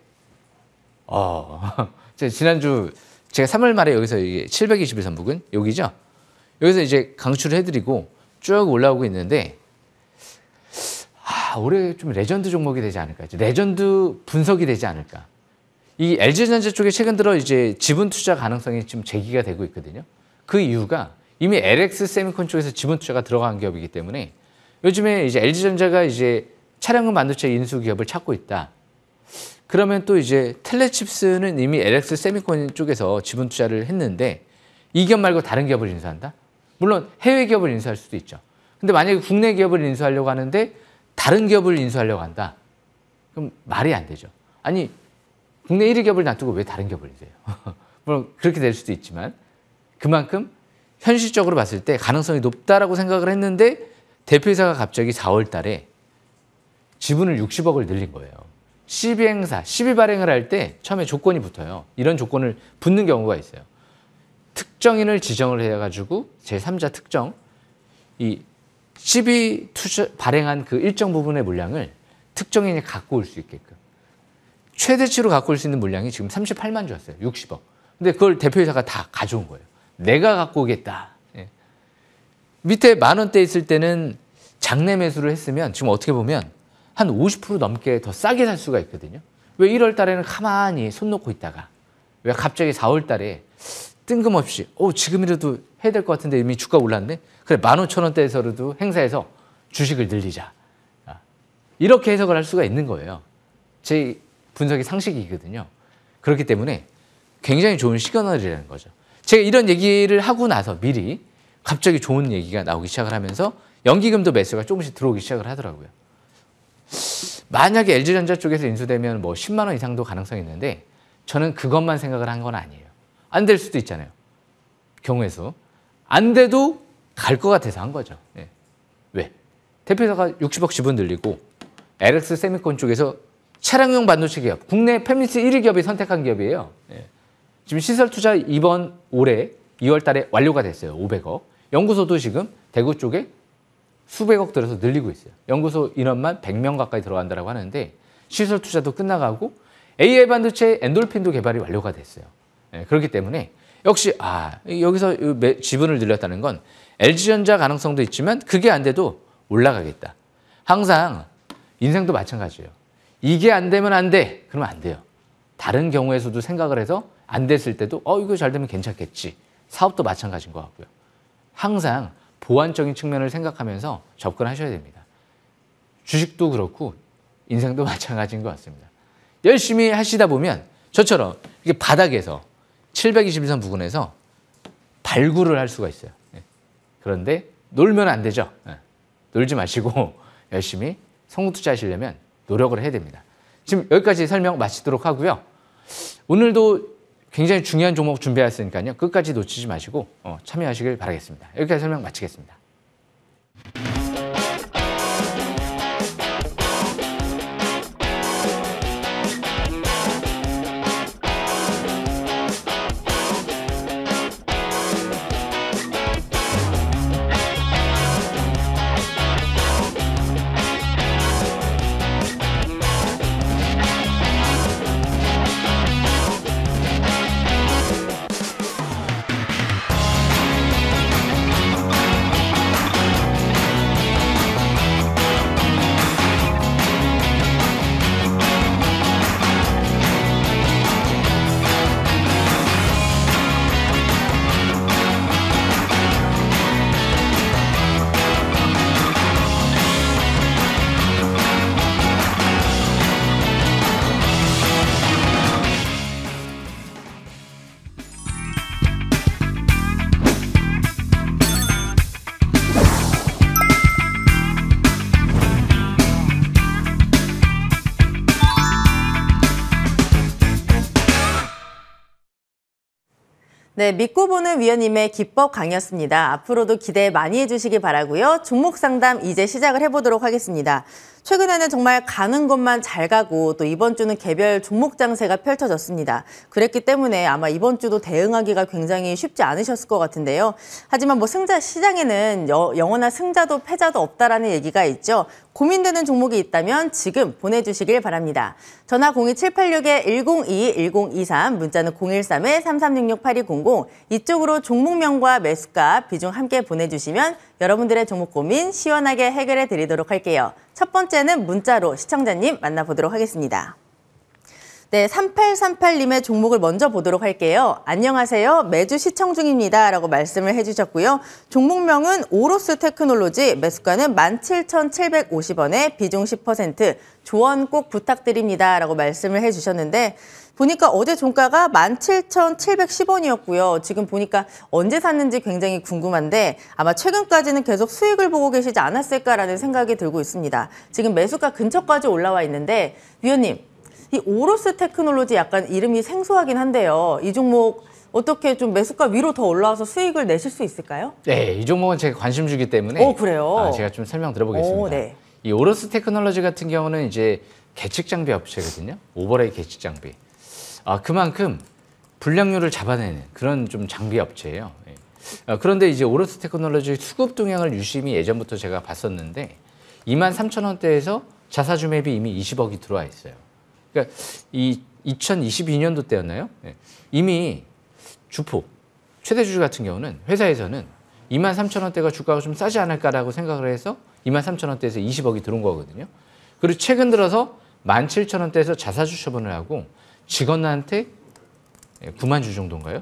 어, *laughs* 지난주 제가 3월 말에 여기서 이게 721북은 여기죠. 여기서 이제 강추를 해드리고 쭉 올라오고 있는데, 아, 올해 좀 레전드 종목이 되지 않을까. 레전드 분석이 되지 않을까. 이 LG전자 쪽에 최근 들어 이제 지분 투자 가능성이 지금 제기가 되고 있거든요. 그 이유가 이미 LX 세미콘 쪽에서 지분 투자가 들어간 기업이기 때문에 요즘에 이제 LG전자가 이제 차량용 반도체 인수 기업을 찾고 있다. 그러면 또 이제 텔레칩스는 이미 LX 세미콘 쪽에서 지분 투자를 했는데 이 기업 말고 다른 기업을 인수한다? 물론 해외 기업을 인수할 수도 있죠. 근데 만약에 국내 기업을 인수하려고 하는데 다른 기업을 인수하려고 한다. 그럼 말이 안 되죠. 아니 국내 1위 기업을 놔두고 왜 다른 기업을 인수해요? *laughs* 물론 그렇게 될 수도 있지만 그만큼 현실적으로 봤을 때 가능성이 높다라고 생각을 했는데 대표이사가 갑자기 4월 달에 지분을 60억을 늘린 거예요. 시비행사, 시비발행을 할 때 처음에 조건이 붙어요. 이런 조건을 붙는 경우가 있어요. 특정인을 지정을 해가지고 제3자 특정, 이 시비 투자 발행한 그 일정 부분의 물량을 특정인이 갖고 올 수 있게끔. 최대치로 갖고 올 수 있는 물량이 지금 38만 주였어요. 60억. 근데 그걸 대표이사가 다 가져온 거예요. 내가 갖고 오겠다. 예. 밑에 만 원대 있을 때는 장내 매수를 했으면 지금 어떻게 보면 한 50% 넘게 더 싸게 살 수가 있거든요. 왜 1월 달에는 가만히 손 놓고 있다가 왜 갑자기 4월 달에 뜬금없이 어 지금이라도 해야 될 것 같은데 이미 주가 올랐네. 그래 1 5 0원대에서라도 행사해서 주식을 늘리자. 아, 이렇게 해석을 할 수가 있는 거예요. 제 분석이 상식이거든요. 그렇기 때문에 굉장히 좋은 시그널이라는 거죠. 제가 이런 얘기를 하고 나서 미리 갑자기 좋은 얘기가 나오기 시작을 하면서 연기금도 매수가 조금씩 들어오기 시작을 하더라고요. 만약에 LG전자 쪽에서 인수되면 뭐 10만 원 이상도 가능성이 있는데 저는 그것만 생각을 한 건 아니에요. 안 될 수도 있잖아요. 경우에서. 안 돼도 갈 것 같아서 한 거죠. 네. 왜? 대표사가 60억 지분 늘리고 LX 세미콘 쪽에서 차량용 반도체 기업, 국내 팹리스 1위 기업이 선택한 기업이에요. 네. 지금 시설 투자 이번 올해 2월 달에 완료가 됐어요. 500억. 연구소도 지금 대구 쪽에 수백억 들어서 늘리고 있어요. 연구소 인원만 100명 가까이 들어간다고 하는데 시설 투자도 끝나가고 AI 반도체 엔돌핀도 개발이 완료가 됐어요. 네, 그렇기 때문에 역시 아 여기서 지분을 늘렸다는 건 LG전자 가능성도 있지만 그게 안 돼도 올라가겠다. 항상 인생도 마찬가지예요. 이게 안 되면 안 돼. 그러면 안 돼요. 다른 경우에서도 생각을 해서 안 됐을 때도 어 이거 잘 되면 괜찮겠지. 사업도 마찬가지인 것 같고요. 항상 보완적인 측면을 생각하면서 접근하셔야 됩니다. 주식도 그렇고 인생도 *laughs* 마찬가지인 것 같습니다. 열심히 하시다 보면 저처럼 이게 바닥에서 721선 부근에서 발굴을 할 수가 있어요. 예. 그런데 놀면 안 되죠. 예. 놀지 마시고 *laughs* 열심히 성공 투자하시려면 노력을 해야 됩니다. 지금 여기까지 설명 마치도록 하고요. 오늘도 굉장히 중요한 종목 준비했으니까요. 끝까지 놓치지 마시고 어, 참여하시길 바라겠습니다. 여기까지 설명 마치겠습니다. 네, 믿고 보는 위원님의 기법 강의였습니다. 앞으로도 기대 많이 해주시기 바라고요. 종목 상담 이제 시작을 해보도록 하겠습니다. 최근에는 정말 가는 것만 잘 가고 또 이번 주는 개별 종목 장세가 펼쳐졌습니다. 그랬기 때문에 아마 이번 주도 대응하기가 굉장히 쉽지 않으셨을 것 같은데요. 하지만 뭐 승자 시장에는 여, 영원한 승자도 패자도 없다라는 얘기가 있죠. 고민되는 종목이 있다면 지금 보내주시길 바랍니다. 전화 02786-1022-1023, 문자는 013-3366-8200, 이쪽으로 종목명과 매수가, 비중 함께 보내주시면 여러분들의 종목 고민 시원하게 해결해 드리도록 할게요. 첫 번째는 문자로 시청자님 만나보도록 하겠습니다. 네, 3838님의 종목을 먼저 보도록 할게요. 안녕하세요. 매주 시청 중입니다. 라고 말씀을 해주셨고요. 종목명은 오로스 테크놀로지, 매수가는 17,750원에 비중 10%, 조언 꼭 부탁드립니다. 라고 말씀을 해주셨는데, 보니까 어제 종가가 17,710원이었고요. 지금 보니까 언제 샀는지 굉장히 궁금한데 아마 최근까지는 계속 수익을 보고 계시지 않았을까라는 생각이 들고 있습니다. 지금 매수가 근처까지 올라와 있는데 위원님, 이 오로스 테크놀로지 약간 이름이 생소하긴 한데요. 이 종목 어떻게 좀 매수가 위로 더 올라와서 수익을 내실 수 있을까요? 네, 이 종목은 제가 관심 주기 때문에 오, 어, 그래요? 아, 제가 좀 설명 들어보겠습니다. 오, 네. 이 오로스 테크놀로지 같은 경우는 이제 계측 장비 업체거든요. 오버레이 계측 장비. 아, 그만큼 불량률을 잡아내는 그런 좀 장비 업체예요. 예. 아, 그런데 이제 오로스 테크놀로지 수급 동향을 유심히 예전부터 제가 봤었는데 2만 3천 원대에서 자사주 매비 이미 20억이 들어와 있어요. 그러니까 이 2022년도 때였나요? 예. 이미 주포, 최대 주주 같은 경우는 회사에서는 2만 3천 원대가 주가가 좀 싸지 않을까라고 생각을 해서 2만 3천 원대에서 20억이 들어온 거거든요. 그리고 최근 들어서 1만 7천 원대에서 자사주 처분을 하고 직원한테 9만 예, 주 정도인가요?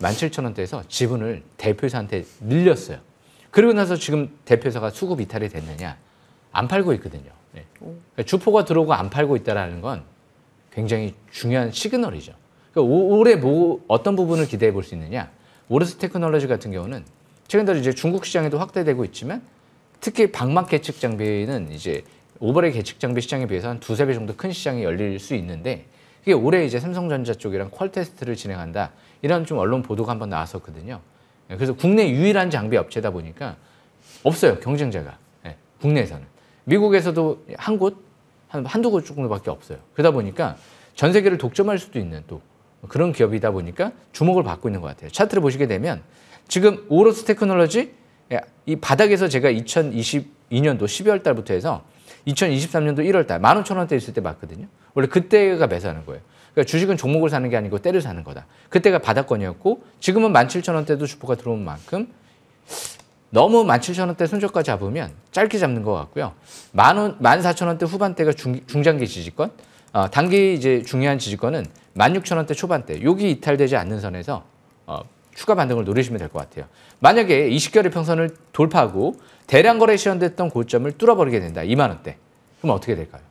17,000원대에서 지분을 대표사한테 늘렸어요. 그리고 나서 지금 대표사가 수급 이탈이 됐느냐? 안 팔고 있거든요. 네. 그러니까 주포가 들어오고 안 팔고 있다는 건 굉장히 중요한 시그널이죠. 그러니까 올해 뭐 어떤 부분을 기대해 볼 수 있느냐? 오르스 테크놀로지 같은 경우는 최근 들어 이제 중국 시장에도 확대되고 있지만 특히 방막 계측 장비는 이제 오버레 계측 장비 시장에 비해서 한 두세 배 정도 큰 시장이 열릴 수 있는데 이게 올해 이제 삼성전자 쪽이랑 퀄 테스트를 진행한다. 이런 좀 언론 보도가 한번 나왔었거든요. 예, 그래서 국내 유일한 장비 업체다 보니까 없어요. 경쟁자가. 네, 국내에서는. 미국에서도 한 곳, 한, 한두 곳 정도밖에 없어요. 그러다 보니까 전 세계를 독점할 수도 있는 또 그런 기업이다 보니까 주목을 받고 있는 것 같아요. 차트를 보시게 되면 지금 오로스 테크놀로지 예, 이 바닥에서 제가 2022년도 12월 달부터 해서 2023년도 1월달 15,000원대 있을 때 맞거든요. 원래 그때가 매수하는 거예요. 그러니까 주식은 종목을 사는 게 아니고 때를 사는 거다. 그때가 바닥권이었고 지금은 17,000원대도 주포가 들어온 만큼 너무 17,000원대 손절가 잡으면 짧게 잡는 것 같고요. 14,000원대 후반대가 중, 중장기 지지권, 어, 단기 이제 중요한 지지권은 16,000원대 초반대, 여기 이탈되지 않는 선에서 어, 추가 반등을 노리시면 될 것 같아요. 만약에 20개월 평선을 돌파하고 대량 거래 시연됐던 고점을 뚫어버리게 된다. 2만 원대. 그럼 어떻게 될까요?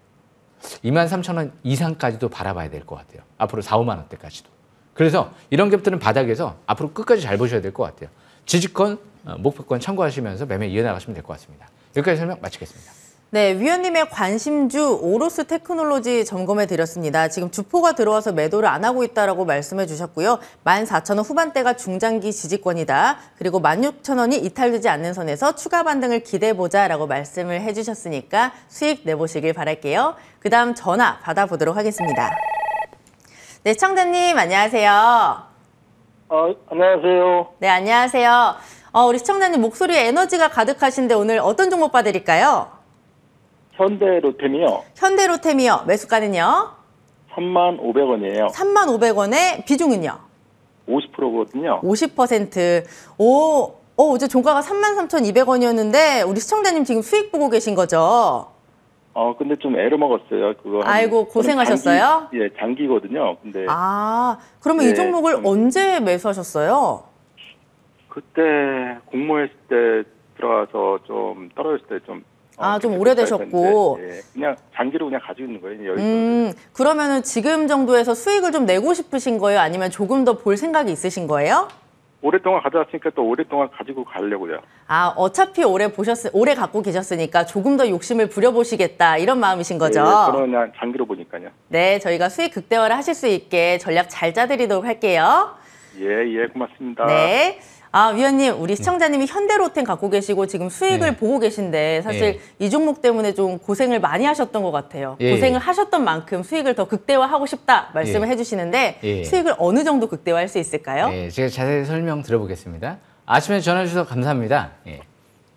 2만 3천 원 이상까지도 바라봐야 될 것 같아요. 앞으로 4, 5만 원대까지도. 그래서 이런 갭들은 바닥에서 앞으로 끝까지 잘 보셔야 될 것 같아요. 지지권, 어, 목표권 참고하시면서 매매 이어나가시면 될 것 같습니다. 여기까지 설명 마치겠습니다. 네, 위원님의 관심주 오로스 테크놀로지 점검해 드렸습니다. 지금 주포가 들어와서 매도를 안 하고 있다라고 말씀해 주셨고요. 14,000원 후반대가 중장기 지지권이다. 그리고 16,000원이 이탈되지 않는 선에서 추가 반등을 기대해 보자라고 말씀을 해 주셨으니까 수익 내보시길 바랄게요. 그다음 전화 받아 보도록 하겠습니다. 네, 청자님 안녕하세요. 어, 안녕하세요. 네, 안녕하세요. 어, 우리 시청자님 목소리에 에너지가 가득하신데 오늘 어떤 종목 봐드릴까요? 현대로템이요. 현대로템이요. 매수가는요? 3만 500원이에요. 3만 500원에 비중은요? 50%거든요. 50%. 오, 어, 어제 종가가 33,200원이었는데 우리 시청자님 지금 수익 보고 계신 거죠? 어, 근데 좀 애로 먹었어요. 그거. 아이고, 고생하셨어요? 장기, 예, 장기거든요. 근데 아, 그러면 네, 이 종목을 좀... 음. 언제 매수하셨어요? 그때 공모했을 때 들어가서 좀 떨어졌을 때좀 아, 좀 오래되셨고. 예, 그냥 장기로 그냥 가지고 있는 거예요. 여기서. 음, 그러면은 지금 정도에서 수익을 좀 내고 싶으신 거예요? 아니면 조금 더 볼 생각이 있으신 거예요? 오랫동안 가져왔으니까 또 오랫동안 가지고 가려고요. 아, 어차피 오래 보셨, 오래 갖고 계셨으니까 조금 더 욕심을 부려보시겠다 이런 마음이신 예, 거죠? 예, 그러면 장기로 보니까요. 네, 저희가 수익 극대화를 하실 수 있게 전략 잘 짜드리도록 할게요. 예, 예, 고맙습니다. 네. 아 위원님 우리 시청자님이 현대로텐 갖고 계시고 지금 수익을 네. 보고 계신데 사실 예. 이 종목 때문에 좀 고생을 많이 하셨던 것 같아요. 예, 예. 고생을 하셨던 만큼 수익을 더 극대화하고 싶다 말씀을 예. 해주시는데 예. 수익을 어느 정도 극대화할 수 있을까요? 예. 제가 자세히 설명 들어보겠습니다. 아침에 전화 주셔서 감사합니다. 예.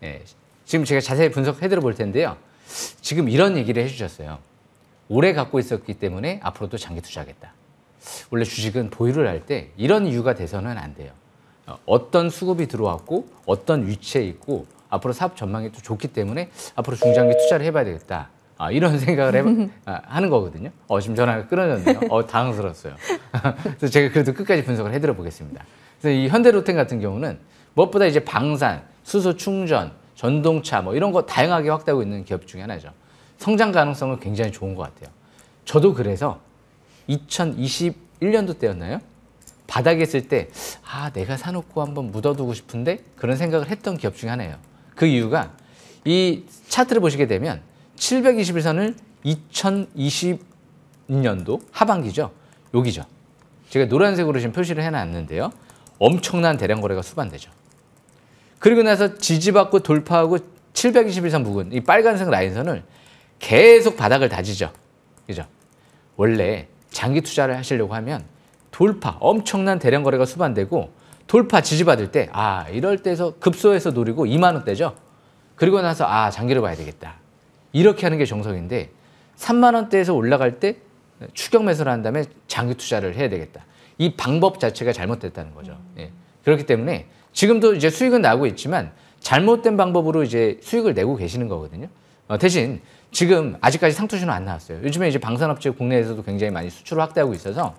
예. 지금 제가 자세히 분석해 들어볼 텐데요. 지금 이런 얘기를 해주셨어요. 오래 갖고 있었기 때문에 앞으로도 장기 투자하겠다. 원래 주식은 보유를 할 때 이런 이유가 돼서는 안 돼요. 어떤 수급이 들어왔고 어떤 위치에 있고 앞으로 사업 전망이 또 좋기 때문에 앞으로 중장기 투자를 해봐야 되겠다. 아, 이런 *laughs* 생각을 해봐, 아, 하는 거거든요. 어, 지금 전화가 끊어졌네요. 어, 당황스러웠어요. *laughs* 그래서 제가 그래도 끝까지 분석을 해드려 보겠습니다. 그래서 이 현대로템 같은 경우는 무엇보다 이제 방산, 수소 충전, 전동차 뭐 이런 거 다양하게 확대하고 있는 기업 중에 하나죠. 성장 가능성은 굉장히 좋은 것 같아요. 저도 그래서 2021년도 때였나요? 바닥에 있을 때 아 내가 사놓고 한번 묻어두고 싶은데 그런 생각을 했던 기업 중에 하나예요. 그 이유가 이 차트를 보시게 되면 721선을 2020년도 하반기죠. 여기죠. 제가 노란색으로 지금 표시를 해놨는데요. 엄청난 대량 거래가 수반되죠. 그리고 나서 지지받고 돌파하고 721선 부근, 이 빨간색 라인선을 계속 바닥을 다지죠. 그죠? 원래 장기 투자를 하시려고 하면 돌파 엄청난 대량 거래가 수반되고 돌파 지지받을 때 아 이럴 때서 에 급소에서 노리고 2만 원대죠. 그리고 나서 아 장기를 봐야 되겠다. 이렇게 하는 게 정석인데 3만 원대에서 올라갈 때 추격 매수를 한 다음에 장기 투자를 해야 되겠다. 이 방법 자체가 잘못됐다는 거죠. 예. 그렇기 때문에 지금도 이제 수익은 나고 있지만 잘못된 방법으로 이제 수익을 내고 계시는 거거든요. 어, 대신 지금 아직까지 상투신은 안 나왔어요. 요즘에 이제 방산업체 국내에서도 굉장히 많이 수출을 확대하고 있어서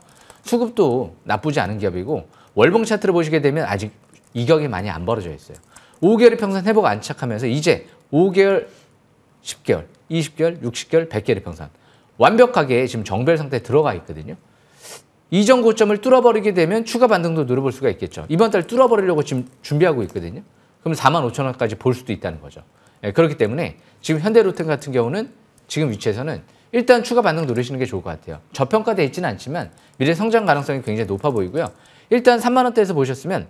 수급도 나쁘지 않은 기업이고 월봉 차트를 보시게 되면 아직 이격이 많이 안 벌어져 있어요. 5개월의 평선 회복 안착하면서 이제 5개월, 10개월, 20개월, 60개월, 100개월의 평선 완벽하게 지금 정별 상태에 들어가 있거든요. 이전 고점을 뚫어버리게 되면 추가 반등도 누려볼 수가 있겠죠. 이번 달 뚫어버리려고 지금 준비하고 있거든요. 그럼 4만 5천 원까지 볼 수도 있다는 거죠. 예, 그렇기 때문에 지금 현대로템 같은 경우는 지금 위치에서는 일단 추가 반등 누르시는 게 좋을 것 같아요. 저평가돼 있지는 않지만 미래 성장 가능성이 굉장히 높아 보이고요. 일단 3만 원대에서 보셨으면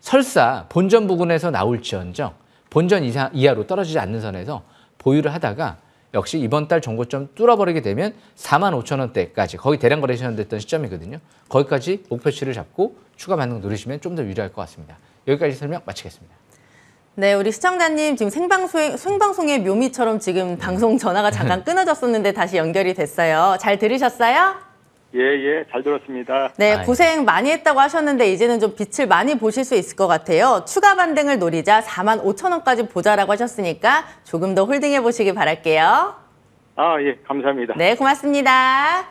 설사 본전 부근에서 나올지언정 본전 이하, 이하로 떨어지지 않는 선에서 보유를 하다가 역시 이번 달 정고점 뚫어버리게 되면 4만 5천 원대까지 거의 대량 거래 시현됐던 시점이거든요. 거기까지 목표치를 잡고 추가 반등 누르시면 좀 더 유리할 것 같습니다. 여기까지 설명 마치겠습니다. 네, 우리 시청자님 지금 생방송, 생방송의 묘미처럼 지금 방송 전화가 잠깐 *laughs* 끊어졌었는데 다시 연결이 됐어요. 잘 들으셨어요? 예, 예, 잘 들었습니다. 네, 고생 많이 했다고 하셨는데 이제는 좀 빛을 많이 보실 수 있을 것 같아요. 추가 반등을 노리자 4만 5천 원까지 보자라고 하셨으니까 조금 더 홀딩해 보시길 바랄게요. 아, 예, 감사합니다. 네, 고맙습니다.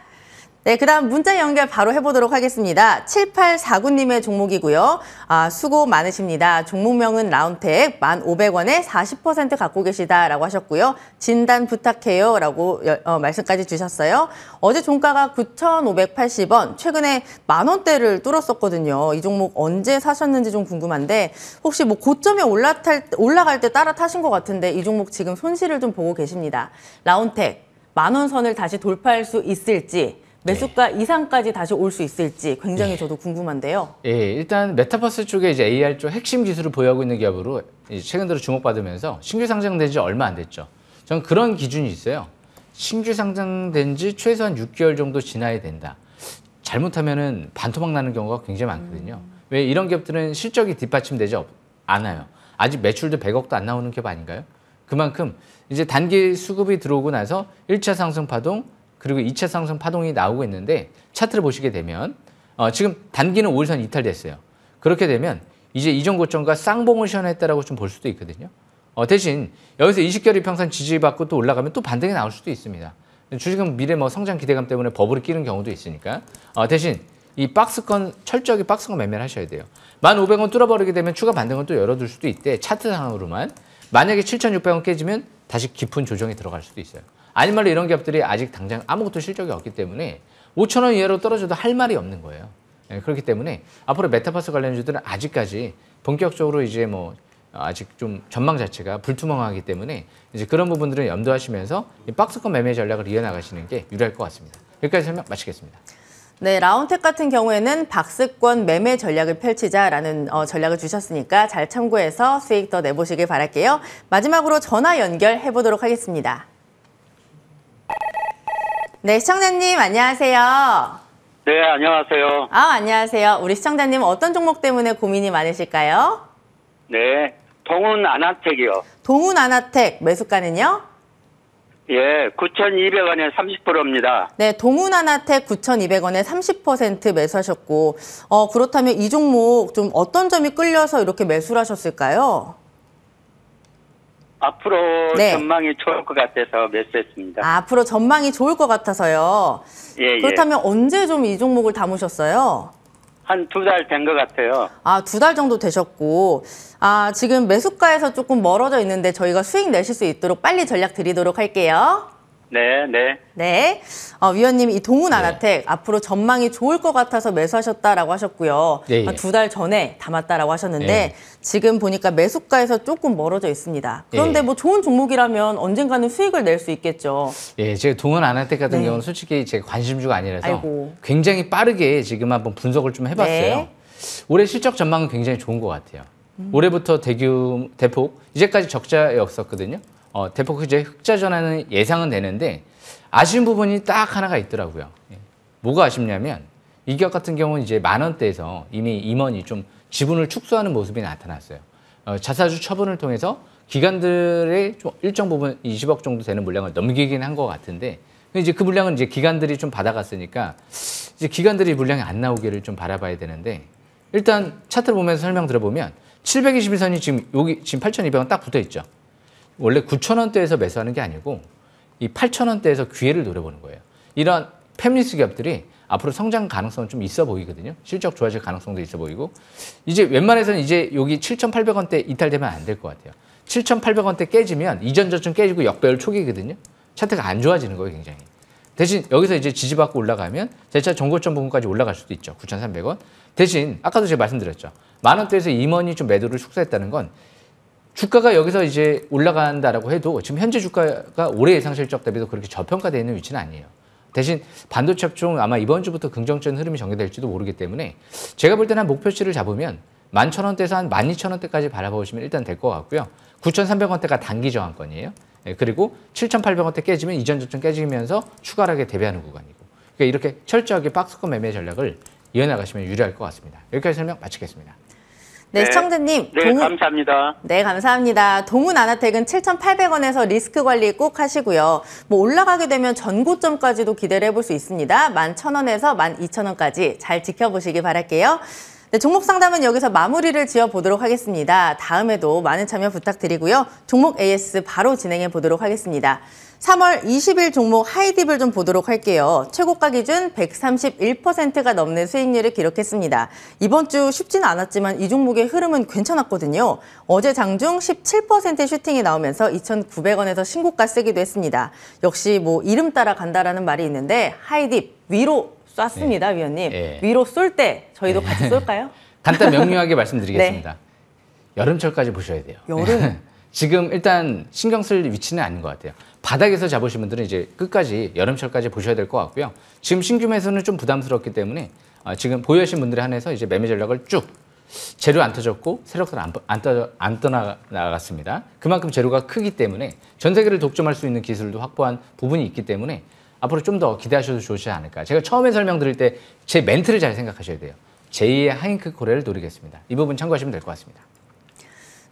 네, 그 다음 문자 연결 바로 해보도록 하겠습니다. 7849님의 종목이고요. 아, 수고 많으십니다. 종목명은 라운텍 1,500원에 40% 갖고 계시다라고 하셨고요. 진단 부탁해요 라고 어, 말씀까지 주셨어요. 어제 종가가 9,580원, 최근에 만원대를 뚫었었거든요. 이 종목 언제 사셨는지 좀 궁금한데 혹시 뭐 고점에 올라탈, 올라갈 때 따라 타신 것 같은데 이 종목 지금 손실을 좀 보고 계십니다. 라운텍 만 원 선을 다시 돌파할 수 있을지 네. 매수가 네. 이상까지 다시 올 수 있을지 굉장히 네. 저도 궁금한데요. 예, 일단 메타버스 쪽에 이제 AR 쪽 핵심 기술을 보유하고 있는 기업으로 최근 들어 주목받으면서 신규 상장된 지 얼마 안 됐죠. 저 그런 기준이 있어요. 신규 상장된 지 최소한 6개월 정도 지나야 된다. 잘못하면은 반토막 나는 경우가 굉장히 많거든요. 음. 왜 이런 기업들은 실적이 뒷받침되지 않아요. 아직 매출도 100억도 안 나오는 기업 아닌가요? 그만큼 이제 단기 수급이 들어오고 나서 1차 상승 파동, 그리고 2차 상승 파동이 나오고 있는데 차트를 보시게 되면 어, 지금 단기는 5일선 이탈됐어요. 그렇게 되면 이제 이전 고점과 쌍봉을 시연했다라고 좀 볼 수도 있거든요. 어, 대신 여기서 20결이 평선 지지받고 또 올라가면 또 반등이 나올 수도 있습니다. 주식은 미래 뭐 성장 기대감 때문에 버블을 끼는 경우도 있으니까 어, 대신 이 박스권 철저하게 박스권 매매를 하셔야 돼요. 1,500원 뚫어버리게 되면 추가 반등은 또 열어둘 수도 있대 차트상으로만 만약에 7,600원 깨지면 다시 깊은 조정이 들어갈 수도 있어요. 알 말로 이런 기업들이 아직 당장 아무것도 실적이 없기 때문에 5천 원 이하로 떨어져도 할 말이 없는 거예요. 예, 그렇기 때문에 앞으로 메타버스 관련주들은 아직까지 본격적으로 이제 뭐 아직 좀 전망 자체가 불투명하기 때문에 이제 그런 부분들은 염두하시면서 박스권 매매 전략을 이어나가시는 게 유리할 것 같습니다. 여기까지 설명 마치겠습니다. 네, 라운텍 같은 경우에는 박스권 매매 전략을 펼치자라는 어, 전략을 주셨으니까 잘 참고해서 수익 더 내보시길 바랄게요. 마지막으로 전화 연결해보도록 하겠습니다. 네, 시청자님 안녕하세요. 네, 안녕하세요. 아, 안녕하세요. 우리 시청자님 어떤 종목 때문에 고민이 많으실까요? 네, 동운 안화택이요. 동운 안화택 매수가는요? 예, 9,200원에 30%입니다. 네, 동운 안화택 9,200원에 30% 매수하셨고 어, 그렇다면 이 종목 좀 어떤 점이 끌려서 이렇게 매수를 하셨을까요? 앞으로 네. 전망이 좋을 것 같아서 매수했습니다. 아, 앞으로 전망이 좋을 것 같아서요. 예, 예. 그렇다면 예. 언제 좀 이 종목을 담으셨어요? 한 두 달 된 것 같아요. 아, 두 달 정도 되셨고. 아, 지금 매수가에서 조금 멀어져 있는데 저희가 수익 내실 수 있도록 빨리 전략 드리도록 할게요. 네, 네. 네. 어, 위원님, 이 동훈 아나텍 네. 앞으로 전망이 좋을 것 같아서 매수하셨다라고 하셨고요. 네, 예. 예. 어, 두달 전에 담았다라고 하셨는데 네. 지금 보니까 매수가에서 조금 멀어져 있습니다. 그런데 네. 뭐 좋은 종목이라면 언젠가는 수익을 낼 수 있겠죠. 예, 제가 동훈 아나텍 같은 네. 경우는 솔직히 제 관심주가 아니라서 아이고. 굉장히 빠르게 지금 한번 분석을 좀 해봤어요. 네. 올해 실적 전망은 굉장히 좋은 것 같아요. 음. 올해부터 대규 대폭 이제까지 적자였었거든요 어, 대폭 이제 흑자 전환은 예상은 되는데 아쉬운 부분이 딱 하나가 있더라고요. 예. 뭐가 아쉽냐면 이격 같은 경우는 이제 만 원대에서 이미 임원이 좀 지분을 축소하는 모습이 나타났어요. 어, 자사주 처분을 통해서 기관들의 좀 일정 부분 20억 정도 되는 물량을 넘기긴 한 것 같은데 이제 그 물량은 이제 기관들이 좀 받아갔으니까 이제 기관들이 물량이 안 나오기를 좀 바라봐야 되는데 일단 차트를 보면서 설명 들어보면 721선이 지금 여기 지금 8,200원 딱 붙어 있죠. 원래 9,000원대에서 매수하는 게 아니고 이 8,000원대에서 기회를 노려보는 거예요. 이런 팹리스 기업들이 앞으로 성장 가능성은 좀 있어 보이거든요. 실적 좋아질 가능성도 있어 보이고 이제 웬만해서는 이제 여기 7,800원대 이탈되면 안 될 것 같아요. 7,800원대 깨지면 이전 저점 깨지고 역배열 초기거든요. 차트가 안 좋아지는 거예요, 굉장히. 대신 여기서 이제 지지받고 올라가면 제차 전고점 부분까지 올라갈 수도 있죠. 9,300원. 대신 아까도 제가 말씀드렸죠. 만 원대에서 임원이 좀 매도를 축소했다는 건 주가가 여기서 이제 올라간다라고 해도 지금 현재 주가가 올해 예 상실적 대비도 그렇게 저평가되어 있는 위치는 아니에요. 대신 반도체 업종 아마 이번 주부터 긍정적인 흐름이 전개될지도 모르기 때문에 제가 볼 때는 한 목표치를 잡으면 만 천원대에서 한만 이천 원대까지 바라보시면 일단 될 것 같고요. 구천 삼백 원대가 단기 저항권이에요. 예, 그리고 칠천 팔백 원대 깨지면 이전 저점 깨지면서 추가하게 대비하는 구간이고 그러니까 이렇게 철저하게 박스권 매매 전략을 이어나가시면 유리할 것 같습니다. 여기까지 설명 마치겠습니다. 네, 네, 시청자님. 네, 동... 감사합니다. 네, 감사합니다. 동은 아나텍은 7,800원에서 리스크 관리 꼭 하시고요. 뭐 올라가게 되면 전고점까지도 기대를 해볼 수 있습니다. 11,000원에서 12,000원까지 잘 지켜보시기 바랄게요. 네, 종목 상담은 여기서 마무리를 지어보도록 하겠습니다. 다음에도 많은 참여 부탁드리고요. 종목 AS 바로 진행해 보도록 하겠습니다. 3월 20일 종목 하이딥을 좀 보도록 할게요. 최고가 기준 131%가 넘는 수익률을 기록했습니다. 이번 주 쉽지는 않았지만 이 종목의 흐름은 괜찮았거든요. 어제 장중 17% 슈팅이 나오면서 2,900원에서 신고가 쓰기도 했습니다. 역시 뭐 이름 따라 간다라는 말이 있는데 하이딥 위로 쐈습니다, 네. 위원님. 네. 위로 쏠 때 저희도 네. 같이 쏠까요? 간단 명료하게 말씀드리겠습니다. *laughs* 네. 여름철까지 보셔야 돼요. 여름? *laughs* 지금 일단 신경 쓸 위치는 아닌 것 같아요. 바닥에서 잡으신 분들은 이제 끝까지 여름철까지 보셔야 될 것 같고요. 지금 신규 매수는 좀 부담스럽기 때문에 아, 지금 보유하신 분들에 한해서 이제 매매 전략을 쭉 재료 안 터졌고 세력들 안, 안, 떠, 안 떠나갔습니다. 그만큼 재료가 크기 때문에 전 세계를 독점할 수 있는 기술도 확보한 부분이 있기 때문에 앞으로 좀 더 기대하셔도 좋지 않을까. 제가 처음에 설명드릴 때 제 멘트를 잘 생각하셔야 돼요. 제2의 하잉크 코레를 노리겠습니다. 이 부분 참고하시면 될 것 같습니다.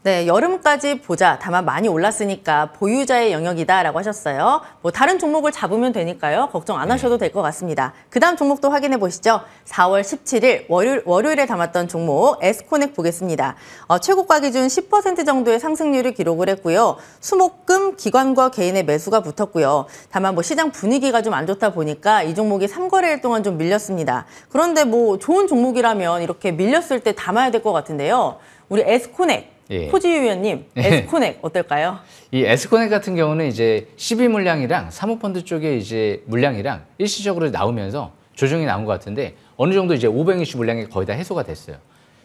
네, 여름까지 보자. 다만 많이 올랐으니까 보유자의 영역이다라고 하셨어요. 뭐 다른 종목을 잡으면 되니까요. 걱정 안 네. 하셔도 될 것 같습니다. 그다음 종목도 확인해 보시죠. 4월 17일 월요일, 월요일에 담았던 종목 에스코넥 보겠습니다. 어, 최고가 기준 10% 정도의 상승률을 기록을 했고요. 수목금 기관과 개인의 매수가 붙었고요. 다만 뭐 시장 분위기가 좀 안 좋다 보니까 이 종목이 3거래일 동안 좀 밀렸습니다. 그런데 뭐 좋은 종목이라면 이렇게 밀렸을 때 담아야 될 것 같은데요. 우리 에스코넥 예. 포지 위원님, 예. 에스코넥 어떨까요? 이 에스코넥 같은 경우는 이제 12 물량이랑 사모펀드 쪽에 이제 물량이랑 일시적으로 나오면서 조정이 나온 것 같은데 어느 정도 이제 520 물량이 거의 다 해소가 됐어요.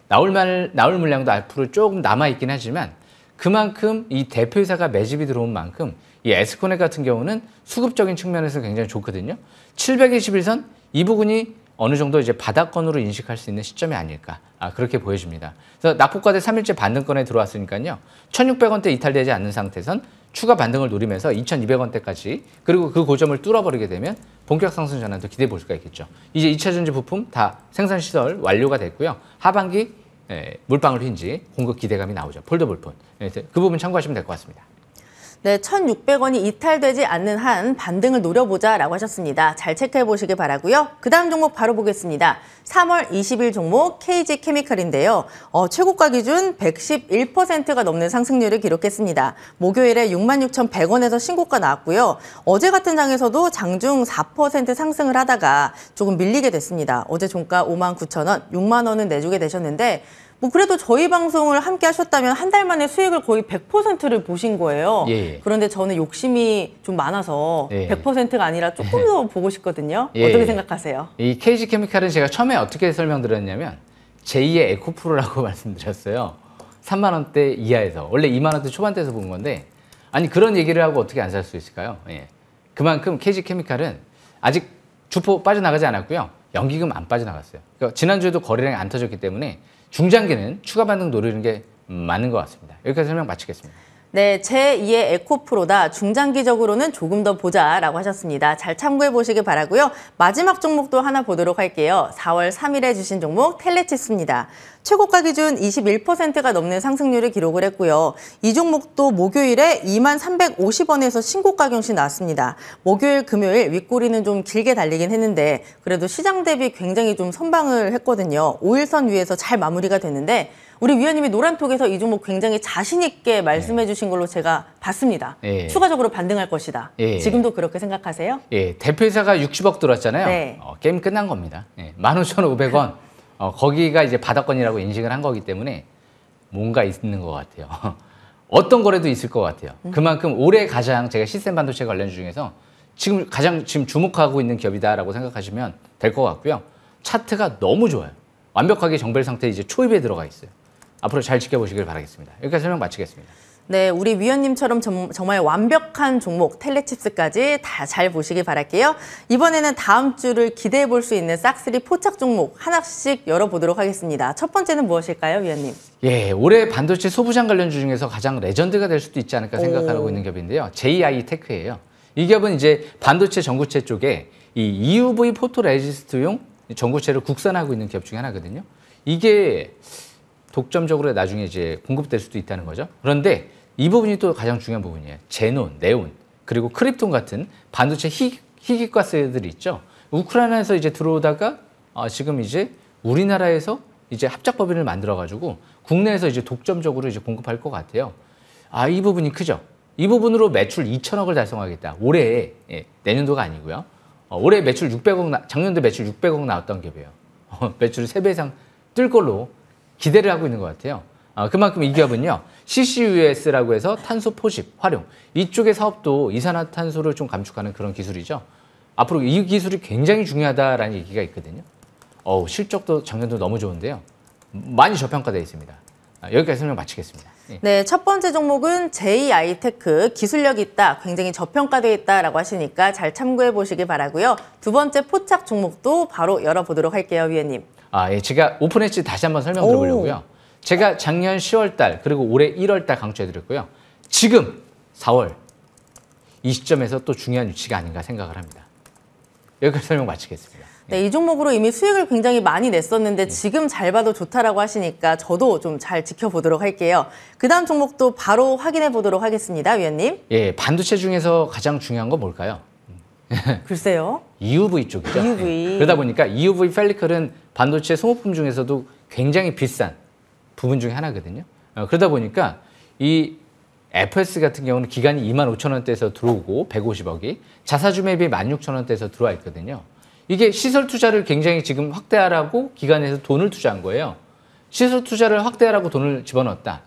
나올 말 나올 물량도 앞으로 조금 남아 있긴 하지만 그만큼 이 대표이사가 매집이 들어온 만큼 이 에스코넥 같은 경우는 수급적인 측면에서 굉장히 좋거든요. 721선 이 부분이 어느 정도 이제 바닥권으로 인식할 수 있는 시점이 아닐까 아, 그렇게 보여집니다. 그래서 낙폭과대 3일째 반등권에 들어왔으니까요. 1600원대 이탈되지 않는 상태선 추가 반등을 노리면서 2200원대까지 그리고 그 고점을 뚫어버리게 되면 본격 상승 전환도 기대해 볼 수가 있겠죠. 이제 2차전지 부품 다 생산시설 완료가 됐고요. 하반기 예, 물방울 휜지 공급 기대감이 나오죠. 폴더블폰. 예, 그 부분 참고하시면 될 것 같습니다. 네, 1,600원이 이탈되지 않는 한 반등을 노려보자라고 하셨습니다. 잘 체크해 보시길 바라고요. 그다음 종목 바로 보겠습니다. 3월 20일 종목 KG 케미칼인데요. 어, 최고가 기준 111%가 넘는 상승률을 기록했습니다. 목요일에 66,100원에서 신고가 나왔고요. 어제 같은 장에서도 장중 4% 상승을 하다가 조금 밀리게 됐습니다. 어제 종가 59,000원, 6만 원은 내주게 되셨는데 뭐 그래도 저희 방송을 함께 하셨다면 한 달 만에 수익을 거의 100%를 보신 거예요. 예, 예. 그런데 저는 욕심이 좀 많아서 예. 100%가 아니라 조금 더 보고 싶거든요. *laughs* 예. 어떻게 예. 생각하세요? 이 KG 케미칼은 제가 처음에 어떻게 설명드렸냐면 제2의 에코프로라고 *laughs* 말씀드렸어요. 3만 원대 이하에서 원래 2만 원대 초반대에서 본 건데 아니 그런 얘기를 하고 어떻게 안 살 수 있을까요? 예. 그만큼 KG 케미칼은 아직 주포 빠져나가지 않았고요. 연기금 안 빠져나갔어요. 그러니까 지난주에도 거래량이 안 터졌기 때문에 중장기는 추가 반등 노리는 게 맞는 것 같습니다. 여기까지 설명 마치겠습니다. 네, 제2의 에코프로다 중장기적으로는 조금 더 보자라고 하셨습니다. 잘 참고해 보시길 바라고요. 마지막 종목도 하나 보도록 할게요. 4월 3일에 주신 종목 텔레치스입니다. 최고가 기준 21%가 넘는 상승률을 기록을 했고요. 이 종목도 목요일에 2만 350원에서 신고가 경신 나왔습니다. 목요일, 금요일 윗꼬리는 좀 길게 달리긴 했는데 그래도 시장 대비 굉장히 좀 선방을 했거든요. 5일선 위에서 잘 마무리가 됐는데 우리 위원님이 노란톡에서 이 종목 굉장히 자신 있게 말씀해 주신 걸로 제가 봤습니다. 예. 추가적으로 반등할 것이다. 예. 지금도 그렇게 생각하세요? 예, 대표이사가 60억 들었잖아요. 네. 어, 게임 끝난 겁니다. 예. 15,500원. 어, 거기가 이제 바다권이라고 인식을 한 거기 때문에 뭔가 있는 것 같아요. *laughs* 어떤 거래도 있을 것 같아요. 음. 그만큼 올해 가장 제가 시스템 반도체 관련 중에서 지금 가장 지금 주목하고 있는 기업이다라고 생각하시면 될 것 같고요. 차트가 너무 좋아요. 완벽하게 정벨 상태 이제 초입에 들어가 있어요. 앞으로 잘 지켜보시길 바라겠습니다. 여기까지 설명 마치겠습니다. 네, 우리 위원님처럼 정, 말 완벽한 종목 텔레칩스까지 다 잘 보시길 바랄게요. 이번에는 다음 주를 기대해 볼 수 있는 싹쓸이 포착 종목 하나씩 열어보도록 하겠습니다. 첫 번째는 무엇일까요, 위원님? 예, 올해 반도체 소부장 관련 주 중에서 가장 레전드가 될 수도 있지 않을까 생각하고 있는 기업인데요 JI 테크예요. 이기업은 이제 반도체 전구체 쪽에 이 EUV 포토레지스트용 전구체를 국산하고 있는 기업 중에 하나거든요. 이게 독점적으로 나중에 이제 공급될 수도 있다는 거죠. 그런데 이 부분이 또 가장 중요한 부분이에요. 제논, 네온, 그리고 크립톤 같은 반도체 희, 귀가스들이 있죠. 우크라이나에서 이제 들어오다가 어, 지금 이제 우리나라에서 이제 합작법인을 만들어가지고 국내에서 이제 독점적으로 이제 공급할 것 같아요. 아, 이 부분이 크죠. 이 부분으로 매출 2천억을 달성하겠다. 올해에, 예, 내년도가 아니고요. 어, 올해 매출 600억, 나, 작년도 매출 600억 나왔던 기업이에요. 어, 매출을 3배 이상 뜰 걸로 기대를 하고 있는 것 같아요. 어, 그만큼 이 기업은요. CCUS라고 해서 탄소 포집 활용 이쪽의 사업도 이산화탄소를 좀 감축하는 그런 기술이죠. 앞으로 이 기술이 굉장히 중요하다라는 얘기가 있거든요. 어우, 실적도 작년도 너무 좋은데요. 많이 저평가되어 있습니다. 아, 여기까지 설명 마치겠습니다. 예. 네, 첫 번째 종목은 JI테크 기술력 있다, 굉장히 저평가되어 있다라고 하시니까 잘 참고해 보시길 바라고요. 두 번째 포착 종목도 바로 열어보도록 할게요, 위원님. 아, 예, 제가 오픈엣지 다시 한번 설명 들어보려고요. 오. 제가 작년 10월 달 그리고 올해 1월 달 강조해 드렸고요. 지금 4월 이 시점에서 또 중요한 위치가 아닌가 생각을 합니다. 여기까지 설명 마치겠습니다. 네, 이 종목으로 이미 수익을 굉장히 많이 냈었는데 예. 지금 잘 봐도 좋다라고 하시니까 저도 좀 잘 지켜보도록 할게요. 그 다음 종목도 바로 확인해 보도록 하겠습니다, 위원님. 예, 반도체 중에서 가장 중요한 건 뭘까요? *laughs* 글쎄요. EUV 쪽이죠. EUV. 예, 그러다 보니까 EUV 펠리컬은 반도체 소모품 중에서도 굉장히 비싼 부분 중에 하나거든요. 어, 그러다 보니까 이 FS 같은 경우는 기간이 2만 5천 원대에서 들어오고 150억이 자사주 매비이 1만 6천 원대에서 들어와 있거든요. 이게 시설 투자를 굉장히 지금 확대하라고 기관에서 돈을 투자한 거예요. 시설 투자를 확대하라고 돈을 집어넣었다.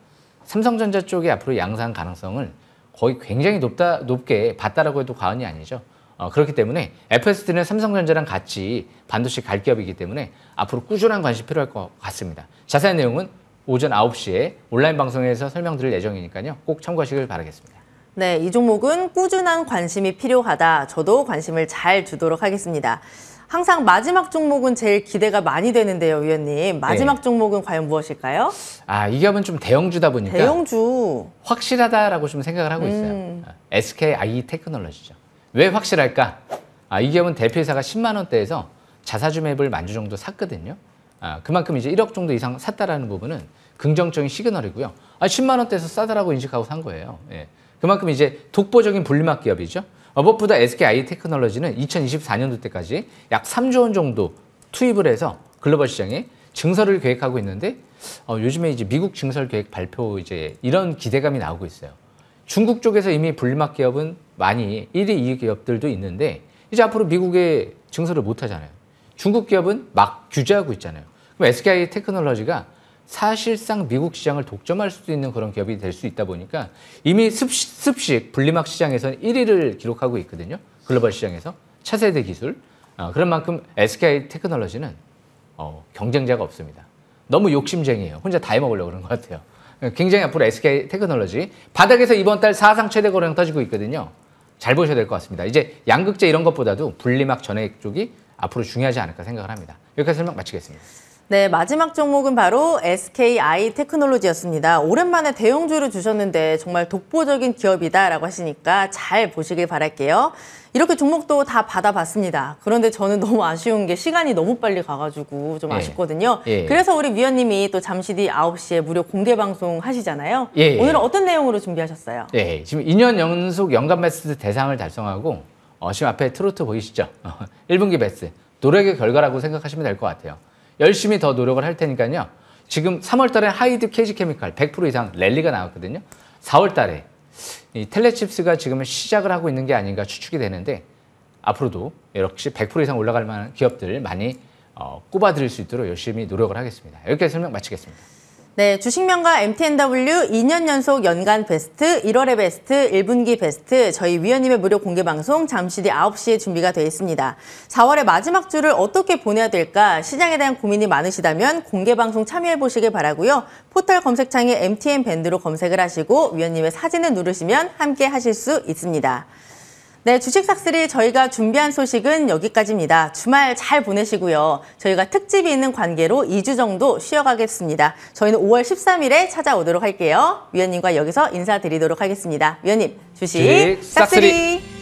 삼성전자 쪽이 앞으로 양산 가능성을 거의 굉장히 높다, 높게 봤다라고 해도 과언이 아니죠. 어, 그렇기 때문에 FSD는 삼성전자랑 같이 반드시갈 기업이기 때문에 앞으로 꾸준한 관심 필요할 것 같습니다. 자세한 내용은 오전 9시에 온라인 방송에서 설명드릴 예정이니까요. 꼭 참고하시길 바라겠습니다. 네, 이 종목은 꾸준한 관심이 필요하다. 저도 관심을 잘 두도록 하겠습니다. 항상 마지막 종목은 제일 기대가 많이 되는데요, 위원님. 마지막 네. 종목은 과연 무엇일까요? 아, 이 기업은 좀 대형주다 보니까 대형주 확실하다라고 좀 생각을 하고 있어요. 음. 아, SKI 테크놀로지죠. 왜 확실할까? 아, 이 기업은 대표이사가 10만 원대에서 자사주 맵을 만주 정도 샀거든요. 아, 그만큼 이제 1억 정도 이상 샀다라는 부분은 긍정적인 시그널이고요. 아, 10만 원대에서 싸다라고 인식하고 산 거예요. 예. 그만큼 이제 독보적인 분리막 기업이죠. 무엇보다 SK i 테크놀로지는 2024년도 때까지 약 3조 원 정도 투입을 해서 글로벌 시장에 증설을 계획하고 있는데 어, 요즘에 이제 미국 증설 계획 발표 이제 이런 기대감이 나오고 있어요. 중국 쪽에서 이미 분리막 기업은 많이 1위, 2위 기업들도 있는데 이제 앞으로 미국에 증설을 못 하잖아요. 중국 기업은 막 규제하고 있잖아요. 그럼 SK 테크놀로지가 사실상 미국 시장을 독점할 수도 있는 그런 기업이 될 수 있다 보니까 이미 습식, 습식 분리막 시장에서는 1위를 기록하고 있거든요. 글로벌 시장에서 차세대 기술. 아, 그런 만큼 SK 테크놀로지는 어, 경쟁자가 없습니다. 너무 욕심쟁이에요. 혼자 다 해먹으려고 그런 것 같아요. 굉장히 앞으로 SK 테크놀로지 바닥에서 이번 달 사상 최대 거래량 터지고 있거든요. 잘 보셔야 될 것 같습니다. 이제 양극재 이런 것보다도 분리막 전액 쪽이 앞으로 중요하지 않을까 생각을 합니다. 여기까지 설명 마치겠습니다. 네, 마지막 종목은 바로 SKI 테크놀로지였습니다. 오랜만에 대형주를 주셨는데 정말 독보적인 기업이다라고 하시니까 잘 보시길 바랄게요. 이렇게 종목도 다 받아봤습니다. 그런데 저는 *laughs* 너무 아쉬운 게 시간이 너무 빨리 가가지고 좀 예. 아쉽거든요. 예. 그래서 우리 위원님이 또 잠시 뒤 9시에 무료 공개 방송 하시잖아요. 예. 예. 오늘은 어떤 내용으로 준비하셨어요? 예, 예. 지금 2년 연속 연간 베스트 대상을 달성하고 어, 지금 앞에 트로트 보이시죠? 1분기 *laughs* 베스트. 노력의 결과라고 생각하시면 될 것 같아요. 열심히 더 노력을 할 테니까요. 지금 3월 달에 하이드 캐지 케미칼 100% 이상 랠리가 나왔거든요. 4월 달에 이 텔레칩스가 지금 시작을 하고 있는 게 아닌가 추측이 되는데 앞으로도 역시 100% 이상 올라갈 만한 기업들 많이 어, 꼽아드릴 수 있도록 열심히 노력을 하겠습니다. 이렇게 설명 마치겠습니다. 네, 주식명과 MTNW 2년 연속 연간 베스트, 1월의 베스트, 1분기 베스트, 저희 위원님의 무료 공개 방송 잠시 뒤 9시에 준비가 되어 있습니다. 4월의 마지막 주를 어떻게 보내야 될까 시장에 대한 고민이 많으시다면 공개 방송 참여해 보시길 바라고요. 포털 검색창에 MTN 밴드로 검색을 하시고 위원님의 사진을 누르시면 함께 하실 수 있습니다. 네, 주식삭스리 저희가 준비한 소식은 여기까지입니다. 주말 잘 보내시고요. 저희가 특집이 있는 관계로 2주 정도 쉬어가겠습니다. 저희는 5월 13일에 찾아오도록 할게요. 위원님과 여기서 인사드리도록 하겠습니다. 위원님, 주식, 주식 싹쓸이. 싹쓸이.